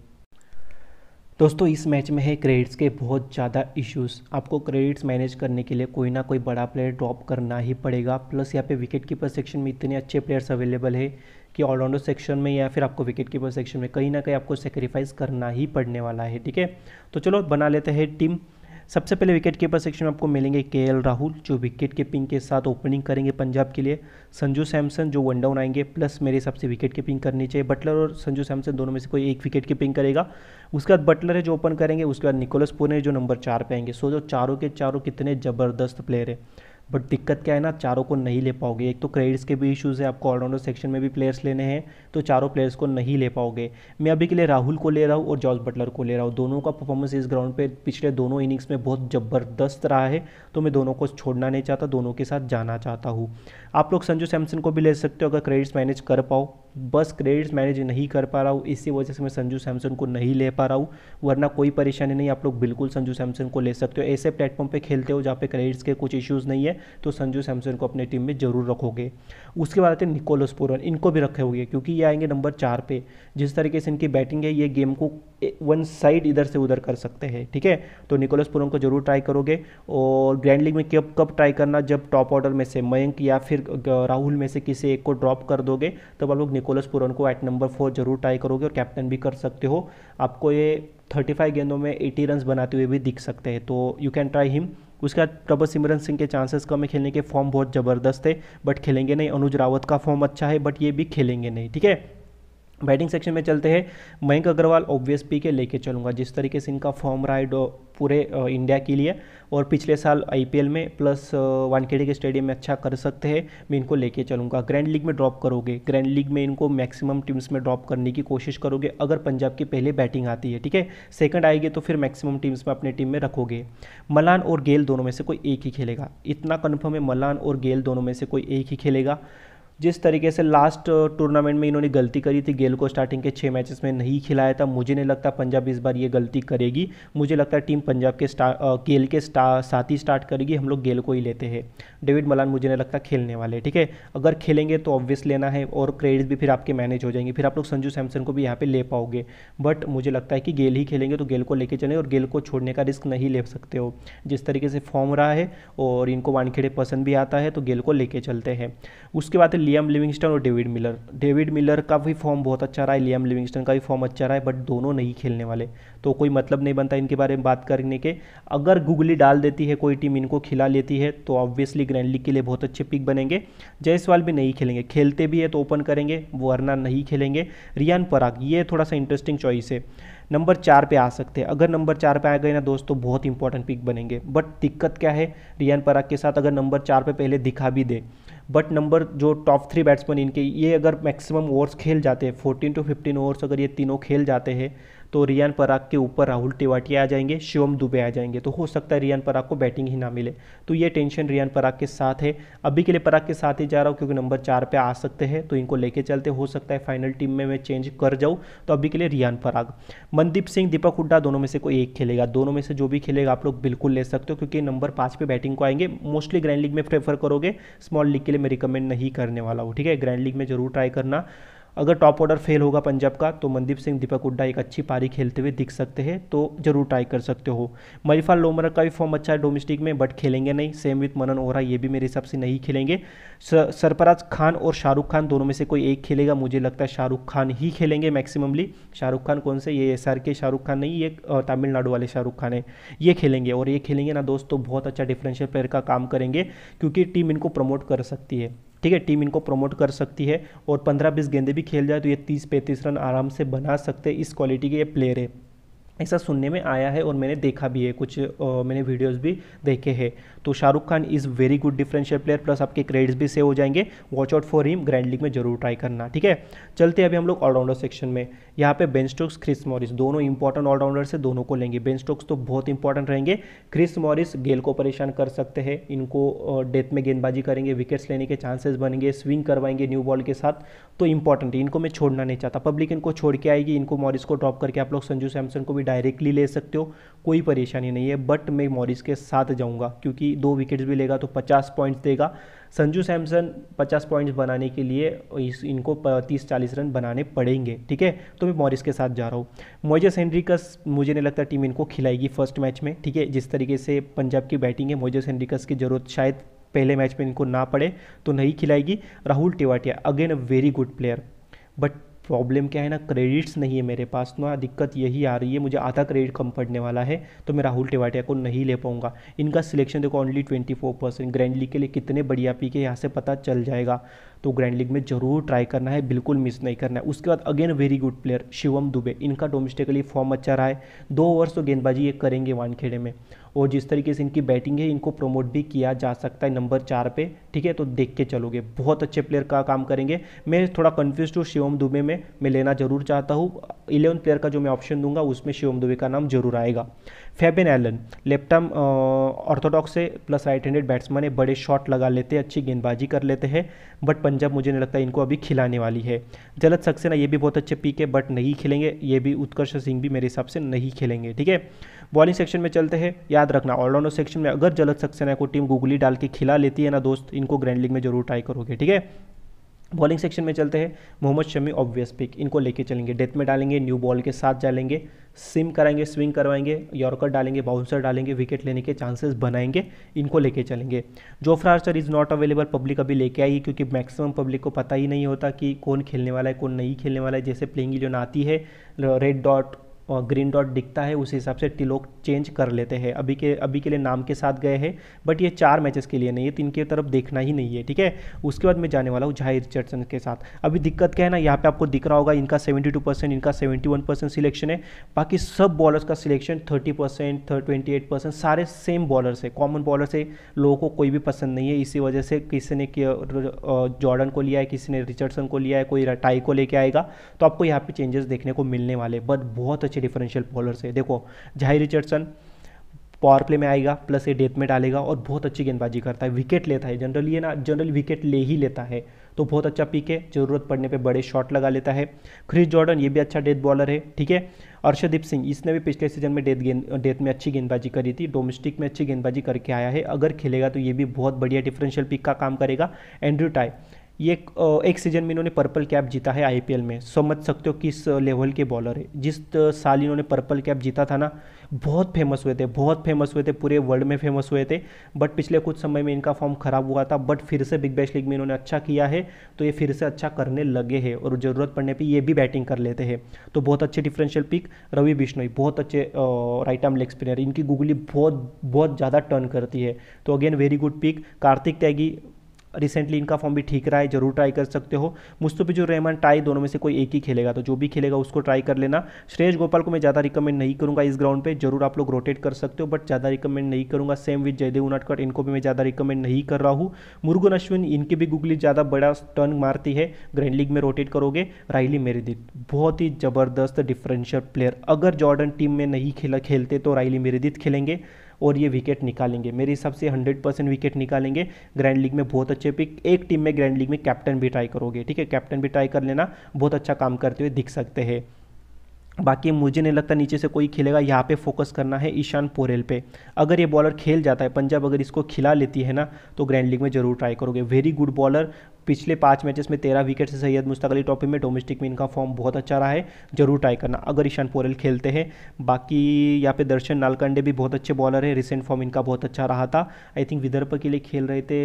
दोस्तों इस मैच में है क्रेडिट्स के बहुत ज़्यादा इश्यूज आपको क्रेडिट्स मैनेज करने के लिए कोई ना कोई बड़ा प्लेयर ड्रॉप करना ही पड़ेगा प्लस यहाँ पे विकेट कीपर सेक्शन में इतने अच्छे प्लेयर्स अवेलेबल है कि ऑलराउंडर सेक्शन में या फिर आपको विकेट कीपर सेक्शन में कहीं ना कहीं आपको सेक्रीफाइस करना ही पड़ने वाला है ठीक है तो चलो बना लेते हैं टीम सबसे पहले विकेट कीपर सेक्शन में आपको मिलेंगे के राहुल जो विकेट कीपिंग के साथ ओपनिंग करेंगे पंजाब के लिए संजू सैमसन जो वन डाउन आएंगे प्लस मेरे हिसाब से विकेट कीपिंग करनी चाहिए बटलर और संजू सैमसन दोनों में से कोई एक विकेट कीपिंग करेगा उसके बाद बटलर है जो ओपन करेंगे उसके बाद निकोलस पुने जो नंबर चार पे आएंगे सो जो चारों के चारों कितने ज़बरदस्त प्लेयर है बट दिक्कत क्या है ना चारों को नहीं ले पाओगे एक तो क्रेडिट्स के भी इश्यूज़ है आपको ऑलराउंडर सेक्शन में भी प्लेयर्स लेने हैं तो चारों प्लेयर्स को नहीं ले पाओगे मैं अभी के लिए राहुल को ले रहा हूँ और जॉर्ज बटलर को ले रहा हूँ दोनों का परफॉर्मेंस इस ग्राउंड पे पिछले दोनों इनिंग्स में बहुत ज़बरदस्त रहा है तो मैं दोनों को छोड़ना नहीं चाहता दोनों के साथ जाना चाहता हूँ आप लोग संजू सैमसन को भी ले सकते हो अगर क्रेडिट्स मैनेज कर पाओ बस क्रेडिट्स मैनेज नहीं कर पा रहा हूँ इसी वजह से मैं संजू सैमसन को नहीं ले पा रहा हूँ वरना कोई परेशानी नहीं आप लोग बिल्कुल संजू सैमसन को ले सकते हो ऐसे प्लेटफॉर्म पे खेलते हो जहाँ पे क्रेडिट्स के कुछ इश्यूज़ नहीं है तो संजू सैमसन को अपने टीम में जरूर रखोगे उसके बाद आते हैं निकोलस पुरन इनको भी रखे होंगे क्योंकि ये आएंगे नंबर चार पे जिस तरीके से इनकी बैटिंग है ये गेम को वन साइड इधर से उधर कर सकते हैं ठीक है तो निकोलस पुरन को जरूर ट्राई करोगे और ग्रैंड लीग में कब कब ट्राई करना जब टॉप ऑर्डर में से मयंक या फिर राहुल में से किसी एक को ड्रॉप कर दोगे तब आप लोग निकोलस पुरन को एट नंबर फोर जरूर ट्राई करोगे और कैप्टन भी कर सकते हो आपको ये थर्टी फाइव गेंदों में एटी रन बनाते हुए भी दिख सकते हैं तो यू कैन ट्राई हिम उसके बाद प्रभत सिमरन सिंह के चांसेस कम है खेलने के फॉर्म बहुत ज़बरदस्त है बट खेलेंगे नहीं अनुज रावत का फॉर्म अच्छा है बट ये भी खेलेंगे नहीं ठीक है बैटिंग सेक्शन में चलते हैं मयंक अग्रवाल ऑब्वियस पी के लेके चलूँगा जिस तरीके से इनका फॉर्म राइड पूरे इंडिया के लिए और पिछले साल आईपीएल में प्लस वानखेड़े के स्टेडियम में अच्छा कर सकते हैं मैं इनको लेके चलूँगा ग्रैंड लीग में ड्रॉप करोगे ग्रैंड लीग में इनको मैक्सिमम टीम्स में ड्रॉप करने की कोशिश करोगे अगर पंजाब की पहले बैटिंग आती है ठीक है सेकंड आएगी तो फिर मैक्सिमम टीम्स में अपने टीम में रखोगे मलान और गेल दोनों में से कोई एक ही खेलेगा इतना कन्फर्म है मलान और गेल दोनों में से कोई एक ही खेलेगा जिस तरीके से लास्ट टूर्नामेंट uh, में इन्होंने गलती करी थी गेल को स्टार्टिंग के छः मैचेस में नहीं खिलाया था मुझे नहीं लगता पंजाब इस बार ये गलती करेगी मुझे लगता है टीम पंजाब के स्टार uh, गेल के स्टार साथ ही स्टार्ट करेगी हम लोग गेल को ही लेते हैं डेविड मलान मुझे नहीं लगता खेलने वाले ठीक है अगर खेलेंगे तो ऑब्वियस लेना है और क्रेडिट भी फिर आपके मैनेज हो जाएंगे फिर आप लोग संजू सैमसन को भी यहाँ पर ले पाओगे बट मुझे लगता है कि गेल ही खेलेंगे तो गेल को लेके चले और गेल को छोड़ने का रिस्क नहीं ले सकते हो जिस तरीके से फॉर्म रहा है और इनको वानखेड़े पसंद भी आता है तो गेल को लेके चलते हैं उसके बाद लियम लिविंगस्टन और डेविड मिलर डेविड मिलर का भी फॉर्म बहुत अच्छा रहा है लियम लिविंगस्टन का भी फॉर्म अच्छा रहा है बट दोनों नहीं खेलने वाले तो कोई मतलब नहीं बनता इनके बारे में बात करने के अगर गुगली डाल देती है कोई टीम इनको खिला लेती है तो ऑब्वियसली ग्रैंड लीग के लिए बहुत अच्छे पिक बनेंगे जयसवाल भी नहीं खेलेंगे खेलते भी है तो ओपन करेंगे वरना नहीं खेलेंगे रियान पराग ये थोड़ा सा इंटरेस्टिंग चॉइस है नंबर चार पे आ सकते हैं अगर नंबर चार पे आ गए ना दोस्तों तो बहुत इंपॉर्टेंट पिक बनेंगे बट दिक्कत क्या है रियान पराग के साथ अगर नंबर चार पे पहले दिखा भी दे बट नंबर जो टॉप थ्री बैट्समैन इनके ये अगर मैक्सिमम ओवर्स खेल जाते हैं फोर्टीन टू फिफ्टीन ओवर्स अगर ये तीनों खेल जाते हैं तो रियान पराग के ऊपर राहुल तिवाटिया आ जाएंगे शिवम दुबे आ जाएंगे तो हो सकता है रियान पराग को बैटिंग ही ना मिले तो ये टेंशन रियान पराग के साथ है अभी के लिए पराग के साथ ही जा रहा हूँ क्योंकि नंबर चार पे आ सकते हैं तो इनको लेके चलते हो सकता है फाइनल टीम में मैं चेंज कर जाऊँ तो अभी के लिए रियान पराग मनदीप सिंह दीपक हुड्डा दोनों में से कोई एक खेलेगा दोनों में से जो भी खेलेगा आप लोग बिल्कुल ले सकते हो क्योंकि नंबर पाँच पे बैटिंग को आएंगे मोस्टली ग्रैंड लीग में प्रेफर करोगे स्मॉल लीग के लिए मैं रिकमेंड नहीं करने वाला हूँ ठीक है ग्रैंड लीग में जरूर ट्राई करना अगर टॉप ऑर्डर फेल होगा पंजाब का तो मनदीप सिंह दीपक हुड्डा एक अच्छी पारी खेलते हुए दिख सकते हैं तो जरूर ट्राई कर सकते हो मरीफा लोमरा का भी फॉर्म अच्छा है डोमेस्टिक में बट खेलेंगे नहीं सेम विथ मनन ओरा ये भी मेरे हिसाब से नहीं खेलेंगे सरफराज खान और शाहरुख खान दोनों में से कोई एक खेलेगा मुझे लगता है शाहरुख खान ही खेलेंगे मैक्सिममली शाहरुख खान कौन से ये एस के शाहरुख खान नहीं ये तमिलनाडु वाले शाहरुख खान है ये खेलेंगे और ये खेलेंगे ना दोस्तों तो बहुत अच्छा डिफरेंशियल प्लेयर का काम करेंगे क्योंकि टीम इनको प्रमोट कर सकती है ठीक है टीम इनको प्रमोट कर सकती है और पंद्रह बीस गेंदे भी खेल जाए तो ये तीस पैंतीस रन आराम से बना सकते इस क्वालिटी के ये प्लेयर है ऐसा सुनने में आया है और मैंने देखा भी है कुछ आ, मैंने वीडियोस भी देखे हैं तो Shahrukh Khan is very good differential player plus आपके क्रेडिट्स भी सेव हो जाएंगे watch out for him grand league में जरूर ट्राई करना ठीक है चलते अभी हम लोग ऑलराउंडर सेक्शन में यहाँ पे बेन स्टोक्स क्रिस मॉरिस दोनों इंपॉर्टेंट ऑलराउंडर से दोनों को लेंगे बेन स्टोक्स तो बहुत इंपॉर्टेंट रहेंगे क्रिस मॉरिस गेल को परेशान कर सकते हैं इनको डेथ में गेंदबाजी करेंगे विकेट्स लेने के चांसेस बनेंगे स्विंग करवाएंगे न्यू बॉल के साथ तो इंपॉर्टेंट इनको मैं छोड़ना नहीं चाहता पब्लिक इनको छोड़ के आएगी इनको मॉरिस को ड्रॉप करके आप लोग संजू सैमसन को भी डायरेक्टली ले सकते हो कोई परेशानी नहीं है बट मैं मॉरिस के साथ जाऊंगा क्योंकि दो विकेट्स भी लेगा तो 50 पॉइंट्स देगा संजू सैमसन 50 पॉइंट्स बनाने के लिए इस इनको 30-40 रन बनाने पड़ेंगे ठीक है तो मैं मॉरिस के साथ जा रहा हूँ मोजस हेनरिकस मुझे नहीं लगता टीम इनको खिलाएगी फर्स्ट मैच में ठीक है जिस तरीके से पंजाब की बैटिंग है मोजस हेनरिकस की ज़रूरत शायद पहले मैच में इनको ना पड़े तो नहीं खिलाएगी Rahul Tewatia again a very good player but problem क्या है ना क्रेडिट्स नहीं है मेरे पास तो ना दिक्कत यही आ रही है मुझे आधा क्रेडिट कम पड़ने वाला है तो मैं राहुल टेवाटिया को नहीं ले पाऊंगा इनका सिलेक्शन देखो only twenty four percent grand league के लिए कितने बढ़िया पीक है यहाँ से पता चल जाएगा तो ग्रैंड लीग में ज़रूर ट्राई करना है बिल्कुल मिस नहीं करना है उसके बाद again very good player Shivam Dube इनका डोमेस्टिकली फॉर्म अच्छा रहा है दो ओवर्स तो गेंदबाजी ये करेंगे वानखेड़े में और जिस तरीके से इनकी बैटिंग है इनको प्रमोट भी किया जा सकता है नंबर चार पे ठीक है तो देख के चलोगे बहुत अच्छे प्लेयर का काम करेंगे मैं थोड़ा कन्फ्यूज हूँ शिवम दुबे में मैं लेना जरूर चाहता हूँ इलेवन प्लेयर का जो मैं ऑप्शन दूंगा उसमें शिवम दुबे का नाम जरूर आएगा फेबिन एलन लेफ्टम ऑर्थोडॉक्स है प्लस राइट हैंडेड बैट्समैन है बड़े शॉट लगा लेते हैं अच्छी गेंदबाजी कर लेते हैं बट पंजाब मुझे नहीं लगता इनको अभी खिलाने वाली है जलत सक्सेना ये भी बहुत अच्छे पीक है बट नहीं खेलेंगे ये भी उत्कर्ष सिंह भी मेरे हिसाब से नहीं खेलेंगे ठीक है बॉलिंग सेक्शन में चलते हैं याद रखना ऑलराउंडर सेक्शन में अगर जलत सक्सेना को टीम गुगली डाल के खिला लेती है ना दोस्त इनको ग्रैंड लीग में जरूर ट्राई करोगे ठीक है बॉलिंग सेक्शन में चलते हैं मोहम्मद शमी ऑब्वियस पिक इनको लेके चलेंगे डेथ में डालेंगे न्यू बॉल के साथ डालेंगे सिम कराएंगे स्विंग करवाएंगे यॉर्कर डालेंगे बाउंसर डालेंगे विकेट लेने के चांसेस बनाएंगे इनको लेके चलेंगे Jofra Archer is not available public अभी लेके आई क्योंकि मैक्सिमम पब्लिक को पता ही नहीं होता कि कौन खेलने वाला है कौन नहीं खेलने वाला है जैसे प्लेइंग इलेवन आती है रेड डॉट और ग्रीन डॉट दिखता है उस हिसाब से टिलोक चेंज कर लेते हैं अभी के अभी के लिए नाम के साथ गए हैं बट ये चार मैचेस के लिए नहीं है तीन की तरफ देखना ही नहीं है ठीक है उसके बाद मैं जाने वाला हूँ झाई रिचर्डसन के साथ अभी दिक्कत क्या है ना यहाँ पे आपको दिख रहा होगा इनका 72 परसेंट इनका 71 परसेंट सिलेक्शन है बाकी सब बॉलर्स का selection thirty percent twenty percent सारे सेम बॉलर्स है कॉमन बॉलर से लोगों को कोई भी पसंद नहीं है इसी वजह से किसी ने जॉर्डन को लिया है किसी ने रिचर्डसन को लिया है कोई टाई को लेके आएगा तो आपको यहाँ पे चेंजेस देखने को मिलने वाले बट बहुत अच्छे डिफरेंशियल बॉलर है देखो जाहिर रिचर्डसन पावर प्ले में आएगा प्लस ये डेथ में डालेगा और बहुत अच्छी गेंदबाजी करता है विकेट लेता है जनरली ये ना जनरली विकेट ले ही लेता है तो बहुत अच्छा पिक है ज़रूरत पड़ने पे बड़े शॉट लगा लेता है क्रिस जॉर्डन ये भी अच्छा डेथ बॉलर है ठीक है अर्षदीप सिंह इसने भी पिछले सीजन में डेथ गेंद डेथ में अच्छी गेंदबाजी करी थी डोमेस्टिक में अच्छी गेंदबाजी करके आया है अगर खेलेगा तो ये भी बहुत बढ़िया डिफरेंशियल पिक का काम करेगा एंड्रू टाई ये एक सीजन में इन्होंने पर्पल कैप जीता है आईपीएल में समझ सकते हो किस लेवल के बॉलर है जिस साल इन्होंने पर्पल कैप जीता था ना बहुत फेमस हुए थे बहुत फेमस हुए थे पूरे वर्ल्ड में फेमस हुए थे बट पिछले कुछ समय में इनका फॉर्म खराब हुआ था बट फिर से बिग बैश लीग में इन्होंने अच्छा किया है तो ये फिर से अच्छा करने लगे हैं और ज़रूरत पड़ने पर ये भी बैटिंग कर लेते हैं तो बहुत अच्छे डिफरेंशियल पिक रवि बिश्नोई बहुत अच्छे राइट आर्म लेग स्पिनर इनकी गुगली बहुत बहुत ज़्यादा टर्न करती है तो again very good pick Kartik Tyagi recently इनका फॉर्म भी ठीक रहा है जरूर ट्राई कर सकते हो मुस्तफिजुर रहमान टाई दोनों में से कोई एक ही खेलेगा तो जो भी खेलेगा उसको ट्राई कर लेना श्रेयस गोपाल को मैं ज़्यादा रिकमेंड नहीं करूँगा इस ग्राउंड पर जरूर आप लोग रोटेट कर सकते हो बट ज़्यादा रिकमेंड नहीं करूँगा सेम विथ जयदेव उनाटकर इनको भी मैं ज़्यादा रिकमेंड नहीं कर रहा हूँ मुर्गुन अश्विन इनकी भी गुगली ज़्यादा बड़ा टर्न मारती है ग्रैंड लीग में रोटेट करोगे राइली मेरेदित बहुत ही ज़बरदस्त डिफरेंशियल प्लेयर अगर जॉर्डन टीम में नहीं खेला खेलते तो राइली मेरेदित खेलेंगे और ये विकेट निकालेंगे मेरे हिसाब से हंड्रेड परसेंट विकेट निकालेंगे ग्रैंड लीग में बहुत अच्छे पिक एक टीम में ग्रैंड लीग में कैप्टन भी ट्राई करोगे ठीक है कैप्टन भी ट्राई कर लेना बहुत अच्छा काम करते हुए दिख सकते हैं बाकी मुझे नहीं लगता नीचे से कोई खेलेगा यहाँ पे फोकस करना है ईशान पोरेल पे अगर ये बॉलर खेल जाता है पंजाब अगर इसको खिला लेती है ना तो ग्रैंड लीग में जरूर ट्राई करोगे वेरी गुड बॉलर पिछले पाँच मैचेस में तेरह विकेट से सैयद मुश्ताक अली ट्रॉफी में डोमेस्टिक में इनका फॉर्म बहुत अच्छा रहा है जरूर ट्राई करना अगर ईशान पोरेल खेलते हैं बाकी यहाँ पे दर्शन नालकंडे भी बहुत अच्छे बॉलर है रिसेंट फॉर्म इनका बहुत अच्छा रहा था आई थिंक विदर्भ के लिए खेल रहे थे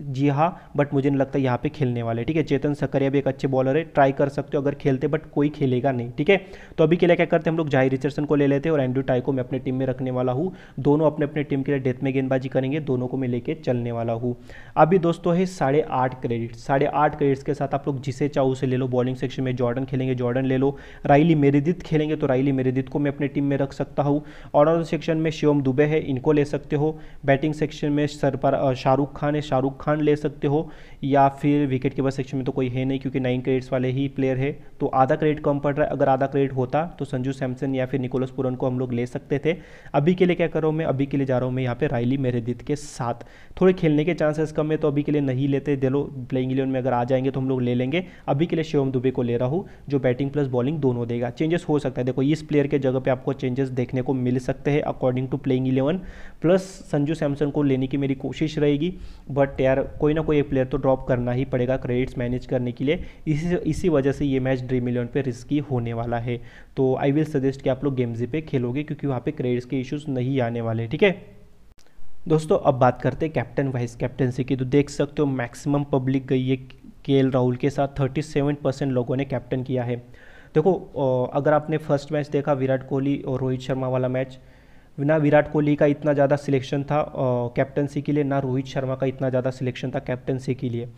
जी हाँ बट मुझे नहीं लगता यहाँ पे खेलने वाले ठीक है चेतन सकरिया भी एक अच्छे बॉलर है ट्राई कर सकते हो अगर खेलते बट कोई खेलेगा नहीं ठीक है तो अभी के लिए क्या करते हैं हम लोग जाहिर रिचर्सन को ले लेते हैं और एंड्रू टाई को मैं अपने टीम में रखने वाला हूँ दोनों अपने अपने टीम के लिए डेथ में गेंदबाजी करेंगे दोनों को मैं लेके चलने वाला हूँ अभी दोस्तों है साढ़े आठ क्रेडिट साढ़े आठ क्रेडिट्स के साथ आप लोग जिसे चाहो उसे ले लो बॉलिंग सेक्शन में जॉर्डन खेलेंगे जॉर्डन ले लो राइली मेरेदित खेलेंगे तो राइली मेरेदित को मैं अपने टीम में रख सकता हूँ ऑर्डर सेक्शन में शिवम दुबे है इनको ले सकते हो बैटिंग सेक्शन में सर शाहरुख खान है शाहरुख खान उत्तराखंड ले सकते हो या फिर विकेट कीपर सेक्शन में तो कोई है नहीं क्योंकि नाइन क्रेडिट्स वाले ही प्लेयर है तो आधा क्रेडिट कम पड़ रहा है अगर आधा क्रेडिट होता तो संजू सैमसन या फिर निकोलस पुरन को हम लोग ले सकते थे अभी के लिए क्या कर रहा हूँ मैं अभी के लिए जा रहा हूँ मैं यहाँ पे रायली मेरेदित के साथ थोड़े खेलने के चांसेस कम है तो अभी के लिए नहीं लेते चलो प्लेइंग इलेवन में अगर आ जाएंगे तो हम लोग ले लेंगे अभी के लिए शिवम दुबे को ले रहा हूँ जो बैटिंग प्लस बॉलिंग दोनों देगा चेंजेस हो सकता है देखो इस प्लेयर के जगह पर आपको चेंजेस देखने को मिल सकते हैं according to playing eleven plus Sanju Samson को लेने की मेरी कोशिश रहेगी बट यार कोई ना कोई एक प्लेयर तो ड्रॉप करना ही पड़ेगा क्रेडिट्स मैनेज करने के लिए इसी इसी वजह से ये मैच ड्रीम इलेवन पर रिस्की होने वाला है तो आई विल सजेस्ट कि आप लोग गेमजी पे खेलोगे क्योंकि वहाँ पे क्रेडिट्स के इश्यूज नहीं आने वाले ठीक है दोस्तों अब बात करते हैं कैप्टन वाइस कैप्टनसी की तो देख सकते हो मैक्सिमम पब्लिक गई है के राहुल के साथ थर्टी लोगों ने कैप्टन किया है देखो अगर आपने फर्स्ट मैच देखा विराट कोहली और रोहित शर्मा वाला मैच ना विराट कोहली का इतना ज़्यादा सिलेक्शन था कैप्टनसी के लिए ना रोहित शर्मा का इतना ज़्यादा सिलेक्शन था कैप्टनसी के लिए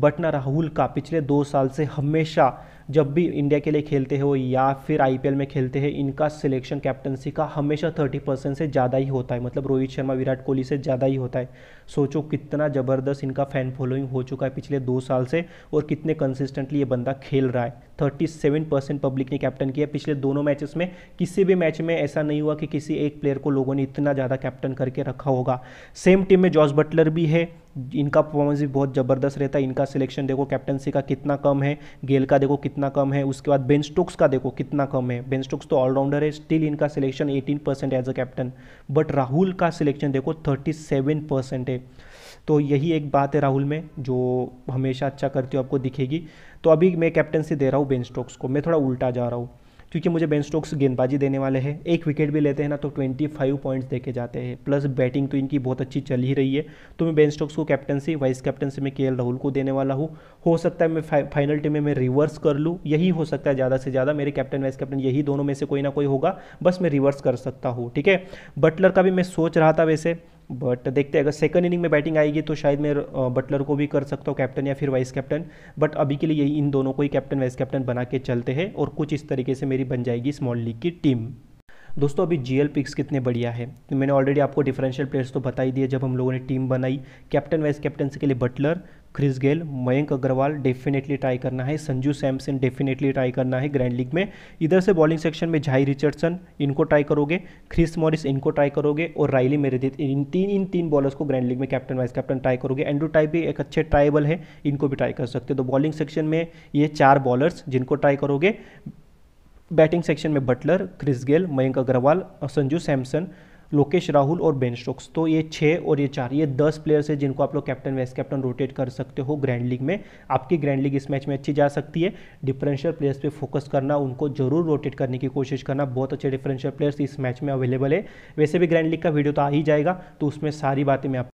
बट ना राहुल का पिछले दो साल से हमेशा जब भी इंडिया के लिए खेलते हो या फिर आईपीएल में खेलते हैं इनका सिलेक्शन कैप्टनसी का हमेशा थर्टी परसेंट से ज़्यादा ही होता है मतलब रोहित शर्मा विराट कोहली से ज़्यादा ही होता है सोचो कितना ज़बरदस्त इनका फ़ैन फॉलोइंग हो चुका है पिछले दो साल से और कितने कंसिस्टेंटली ये बंदा खेल रहा है थर्टी सेवन परसेंट पब्लिक ने कैप्टन किया पिछले दोनों मैचेस में किसी भी मैच में ऐसा नहीं हुआ कि किसी एक प्लेयर को लोगों ने इतना ज़्यादा कैप्टन करके रखा होगा सेम टीम में जॉस बटलर भी है इनका परफॉर्मेंस भी बहुत ज़बरदस्त रहता है इनका सिलेक्शन देखो कैप्टनसी का कितना कम है गेल का देखो कितना कितना कम है उसके बाद बेन स्टोक्स का देखो कितना कम है बेन स्टोक्स तो ऑलराउंडर है स्टिल इनका selection 18 percent as a captain but Rahul का सिलेक्शन देखो 37 परसेंट है तो यही एक बात है राहुल में जो हमेशा अच्छा करती हूँ आपको दिखेगी तो अभी मैं कैप्टनसी दे रहा हूँ बेन स्टोक्स को मैं थोड़ा उल्टा जा रहा हूँ क्योंकि मुझे बेन स्टोक्स गेंदबाजी देने वाले हैं एक विकेट भी लेते हैं ना तो ट्वेंटी फाइव पॉइंट्स देके जाते हैं प्लस बैटिंग तो इनकी बहुत अच्छी चल ही रही है तो मैं बेन स्टोक्स को कैप्टनसी वाइस कैप्टनसी में के राहुल को देने वाला हूँ हो सकता है मैं फाइनल टीम में मैं रिवर्स कर लूँ यही हो सकता है ज़्यादा से ज़्यादा मेरे कैप्टन वाइस कैप्टन यही दोनों में से कोई ना कोई होगा बस मैं रिवर्स कर सकता हूँ ठीक है बटलर का भी मैं सोच रहा था वैसे बट देखते हैं अगर सेकंड इनिंग में बैटिंग आएगी तो शायद मैं बटलर को भी कर सकता हूँ कैप्टन या फिर वाइस कैप्टन बट अभी के लिए यही इन दोनों को ही कैप्टन वाइस कैप्टन बना के चलते हैं और कुछ इस तरीके से मेरी बन जाएगी स्मॉल लीग की टीम दोस्तों अभी जी एल पिक्स कितने बढ़िया है तो मैंने ऑलरेडी आपको डिफरेंशियल प्लेयर्स तो बता ही दिए जब हम लोगों ने टीम बनाई कैप्टन वाइस कैप्टनसी के लिए Buttler Chris Gayle Mayank Agarwal definitely try करना है संजू सैमसन डेफिनेटली ट्राई करना है ग्रैंड लीग में इधर से बॉलिंग सेक्शन में झाई रिचर्डसन इनको ट्राई करोगे क्रिस मॉरिस इनको ट्राई करोगे और राइली मेरेदित इन तीन इन तीन बॉलर्स को ग्रैंड लीग में कैप्टन वाइस कैप्टन ट्राई करोगे एंड्रू टाइप भी एक अच्छे ट्राइबल है इनको भी ट्राई कर सकते हो तो बॉलिंग सेक्शन में ये चार बॉलर्स जिनको ट्राई करोगे बैटिंग सेक्शन में Buttler Chris Gayle Mayank Agarwal Sanju Samson Lokesh Rahul और बेन स्टोक्स तो ये छः और ये चार ये दस प्लेयर्स हैं जिनको आप लोग कैप्टन वाइस कैप्टन रोटेट कर सकते हो ग्रैंड लीग में आपकी ग्रैंड लीग इस मैच में अच्छी जा सकती है डिफरेंशियल प्लेयर्स पे फोकस करना उनको जरूर रोटेट करने की कोशिश करना बहुत अच्छे डिफरेंशियल प्लेयर्स इस मैच में अवेलेबल है वैसे भी ग्रैंड लीग का वीडियो तो आ ही जाएगा तो उसमें सारी बातें मैं आप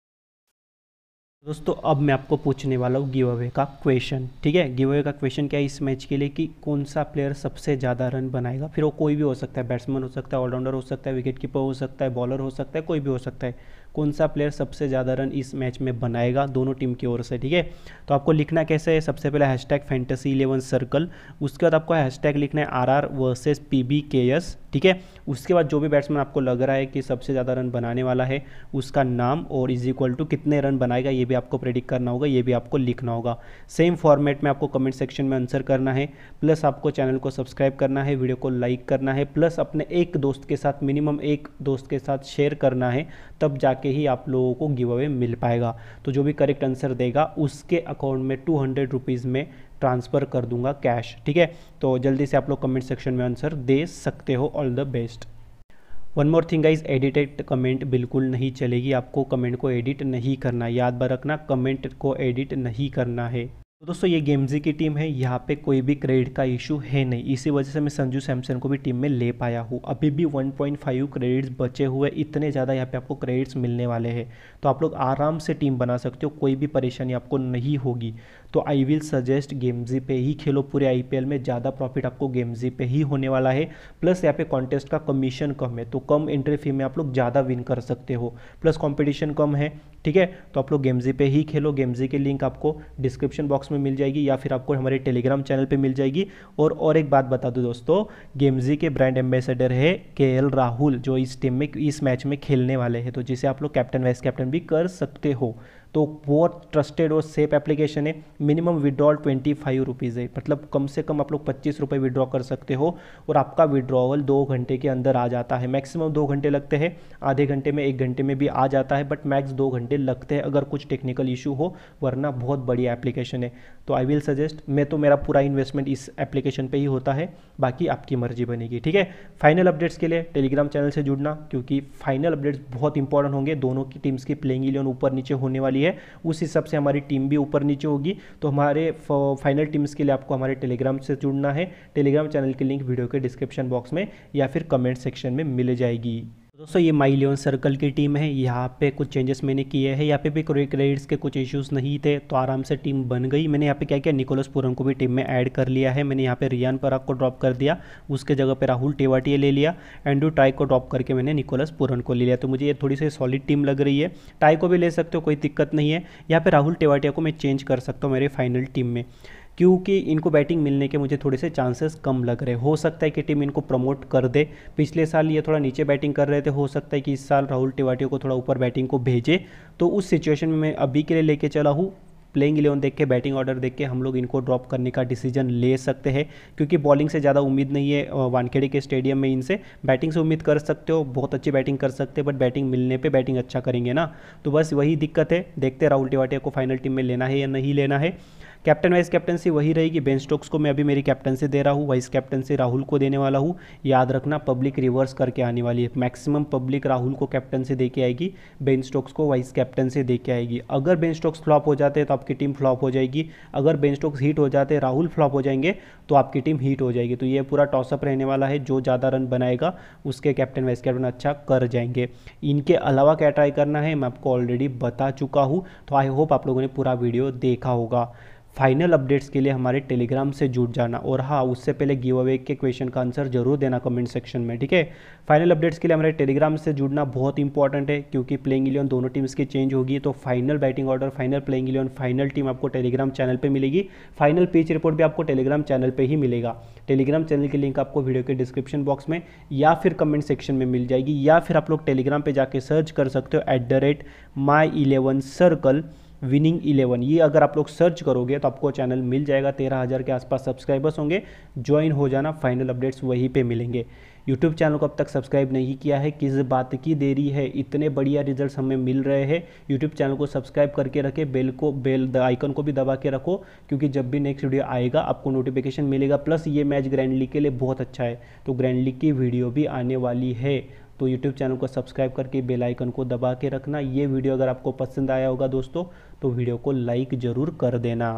दोस्तों अब मैं आपको पूछने वाला हूँ गिव अवे का क्वेश्चन ठीक है गिव अवे का क्वेश्चन क्या है इस मैच के लिए कि कौन सा प्लेयर सबसे ज़्यादा रन बनाएगा फिर वो कोई भी हो सकता है बैट्समैन हो सकता है ऑलराउंडर हो सकता है विकेट कीपर हो सकता है बॉलर हो सकता है कोई भी हो सकता है कौन सा प्लेयर सबसे ज़्यादा रन इस मैच में बनाएगा दोनों टीम की ओर से ठीक है तो आपको लिखना कैसे है सबसे पहले hash tag fantasy eleven circle उसके बाद आपको हैश टैग लिखना है R R versus P B K S ठीक है उसके बाद जो भी बैट्समैन आपको लग रहा है कि सबसे ज़्यादा रन बनाने वाला है उसका नाम और इज इक्वल टू कितने रन बनाएगा ये भी आपको प्रेडिक्ट करना होगा ये भी आपको लिखना होगा सेम फॉर्मेट में आपको कमेंट सेक्शन में आंसर करना है प्लस आपको चैनल को सब्सक्राइब करना है वीडियो को लाइक करना है प्लस अपने एक दोस्त के साथ मिनिमम एक दोस्त के साथ शेयर करना है तब जाके जाके ही आप लोगों को गिव अवे मिल पाएगा तो जो भी करेक्ट आंसर देगा उसके अकाउंट में टू हंड्रेड रुपीज़ में ट्रांसफ़र कर दूंगा कैश ठीक है तो जल्दी से आप लोग कमेंट सेक्शन में आंसर दे सकते हो all the best one more thing guys edited comment बिल्कुल नहीं चलेगी आपको कमेंट को एडिट नहीं करना याद रखना कमेंट को एडिट नहीं करना है तो दोस्तों ये गेमजी की टीम है यहाँ पे कोई भी क्रेडिट का इशू है नहीं इसी वजह से मैं संजू सैमसन को भी टीम में ले पाया हूँ अभी भी 1.5 क्रेडिट्स बचे हुए इतने ज़्यादा यहाँ पे आपको क्रेडिट्स मिलने वाले हैं तो आप लोग आराम से टीम बना सकते हो कोई भी परेशानी आपको नहीं होगी तो आई विल सजेस्ट गेमजी पे ही खेलो पूरे आईपीएल में ज़्यादा प्रॉफिट आपको गेमजी पे ही होने वाला है प्लस यहाँ पे कॉन्टेस्ट का कमीशन कम है तो कम एंट्री फी में आप लोग ज़्यादा विन कर सकते हो प्लस कॉम्पिटिशन कम है ठीक है तो आप लोग गेमजी पे ही खेलो गेमजी की लिंक आपको डिस्क्रिप्शन बॉक्स में मिल जाएगी या फिर आपको हमारे टेलीग्राम चैनल पर मिल जाएगी और और एक बात बता दो दोस्तों गेमजी के ब्रांड एम्बेसडर है के राहुल जो इस टीम में इस मैच में खेलने वाले हैं तो जिसे आप लोग कैप्टन वाइस कैप्टन भी कर सकते हो तो बहुत ट्रस्टेड और सेफ एप्लीकेशन है minimum withdrawal twenty five rupees है मतलब कम से कम आप लोग पच्चीस रुपये विड्रॉ कर सकते हो और आपका विड्रॉवल दो घंटे के अंदर आ जाता है मैक्सिमम दो घंटे लगते हैं आधे घंटे में एक घंटे में भी आ जाता है बट मैक्स दो घंटे लगते हैं अगर कुछ टेक्निकल इशू हो वरना बहुत बड़ी एप्लीकेशन है तो आई विल सजेस्ट मैं तो मेरा पूरा इन्वेस्टमेंट इस एप्लीकेशन पर ही होता है बाकी आपकी मर्जी बनेगी ठीक है फाइनल अपडेट्स के लिए टेलीग्राम चैनल से जुड़ना क्योंकि फाइनल अपडेट्स बहुत इंपॉर्टेंट होंगे दोनों की टीम्स की प्लेइंग इलेवन ऊपर नीचे होने वाली वाली है उस हिसाब से हमारी टीम भी ऊपर नीचे होगी तो हमारे फाइनल टीम्स के लिए आपको हमारे टेलीग्राम से जुड़ना है टेलीग्राम चैनल की लिंक वीडियो के डिस्क्रिप्शन बॉक्स में या फिर कमेंट सेक्शन में मिल जाएगी तो दोस्तों ये माई लेवन सर्कल की टीम है यहाँ पे कुछ चेंजेस मैंने किए हैं यहाँ पे भी क्रेडिट्स के कुछ इश्यूज नहीं थे तो आराम से टीम बन गई मैंने यहाँ पे क्या किया निकोलस पुरम को भी टीम में ऐड कर लिया है मैंने यहाँ पे रियान पराग को ड्रॉप कर दिया उसके जगह पे राहुल टेवाटिया ले लिया एंड्रू टाई को ड्रॉप करके मैंने निकोलस पूरन को ले लिया तो मुझे ये थोड़ी सी सॉलिड टीम लग रही है टाई को भी ले सकते हो कोई दिक्कत नहीं है यहाँ पर राहुल टेवाटिया को मैं चेंज कर सकता हूँ मेरे फाइनल टीम में क्योंकि इनको बैटिंग मिलने के मुझे थोड़े से चांसेस कम लग रहे हो सकता है कि टीम इनको प्रमोट कर दे पिछले साल ये थोड़ा नीचे बैटिंग कर रहे थे हो सकता है कि इस साल राहुल तिवाटियों को थोड़ा ऊपर बैटिंग को भेजे तो उस सिचुएशन में मैं अभी के लिए लेके चला हूँ प्लेइंग इलेवन देख के बैटिंग ऑर्डर देख के हम लोग इनको ड्रॉप करने का डिसीजन ले सकते हैं क्योंकि बॉलिंग से ज़्यादा उम्मीद नहीं है वानखेड़े के स्टेडियम में इनसे बैटिंग से उम्मीद कर सकते हो बहुत अच्छी बैटिंग कर सकते हैं बट बैटिंग मिलने पे बैटिंग अच्छा करेंगे ना तो बस वही दिक्कत है देखते राहुल टिवाटिया को फाइनल टीम में लेना है या नहीं लेना है कैप्टन वाइस कैप्टनसी वही रहेगी बेन स्टोक्स को मैं अभी मेरी कैप्टनसी दे रहा हूँ वाइस कैप्टनसी राहुल को देने वाला हूँ याद रखना पब्लिक रिवर्स करके आने वाली है मैक्सिमम पब्लिक राहुल को कैप्टनसी दे के आएगी बेन स्टोक्स को वाइस कैप्टनसी दे के आएगी अगर बेन स्टोक्स फ्लॉप हो जाते हैं तो आपकी टीम फ्लॉप हो जाएगी अगर बेन स्टोक्स हीट हो जाते राहुल फ्लॉप हो जाएंगे तो आपकी टीम हीट हो जाएगी तो ये पूरा टॉसअप रहने वाला है जो ज़्यादा रन बनाएगा उसके कैप्टन वाइस कैप्टन अच्छा कर जाएंगे इनके अलावा क्या ट्राई करना है मैं आपको ऑलरेडी बता चुका हूँ तो आई होप आप लोगों ने पूरा वीडियो देखा होगा फाइनल अपडेट्स के लिए हमारे टेलीग्राम से जुड़ जाना और हाँ उससे पहले गिव अवे के क्वेश्चन का आंसर जरूर देना कमेंट सेक्शन में ठीक है फाइनल अपडेट्स के लिए हमारे टेलीग्राम से जुड़ना बहुत इंपॉर्टेंट है क्योंकि प्लेइंग इलेवन दोनों टीम्स की चेंज होगी तो final batting order final playing eleven final team आपको टेलीग्राम चैनल पर मिलेगी फाइनल पिच रिपोर्ट भी आपको टेलीग्राम चैनल पर ही मिलेगा टेलीग्राम चैनल की लिंक आपको वीडियो के डिस्क्रिप्शन बॉक्स में या फिर कमेंट सेक्शन में मिल जाएगी या फिर आप लोग टेलीग्राम पर जाकर सर्च कर सकते हो at the rate my eleven circle winning eleven ये अगर आप लोग सर्च करोगे तो आपको चैनल मिल जाएगा तेरह हज़ार के आसपास सब्सक्राइबर्स होंगे ज्वाइन हो जाना फाइनल अपडेट्स वहीं पे मिलेंगे यूट्यूब चैनल को अब तक सब्सक्राइब नहीं किया है किस बात की देरी है इतने बढ़िया रिजल्ट्स हमें मिल रहे हैं यूट्यूब चैनल को सब्सक्राइब करके रखें बेल को बेल द आइकन को भी दबा के रखो क्योंकि जब भी नेक्स्ट वीडियो आएगा आपको नोटिफिकेशन मिलेगा प्लस ये मैच ग्रैंड लीग के लिए बहुत अच्छा है तो ग्रैंड लीग की वीडियो भी आने वाली है तो यूट्यूब चैनल को सब्सक्राइब करके बेल आइकन को दबा के रखना ये वीडियो अगर आपको पसंद आया होगा दोस्तों तो वीडियो को लाइक ज़रूर कर देना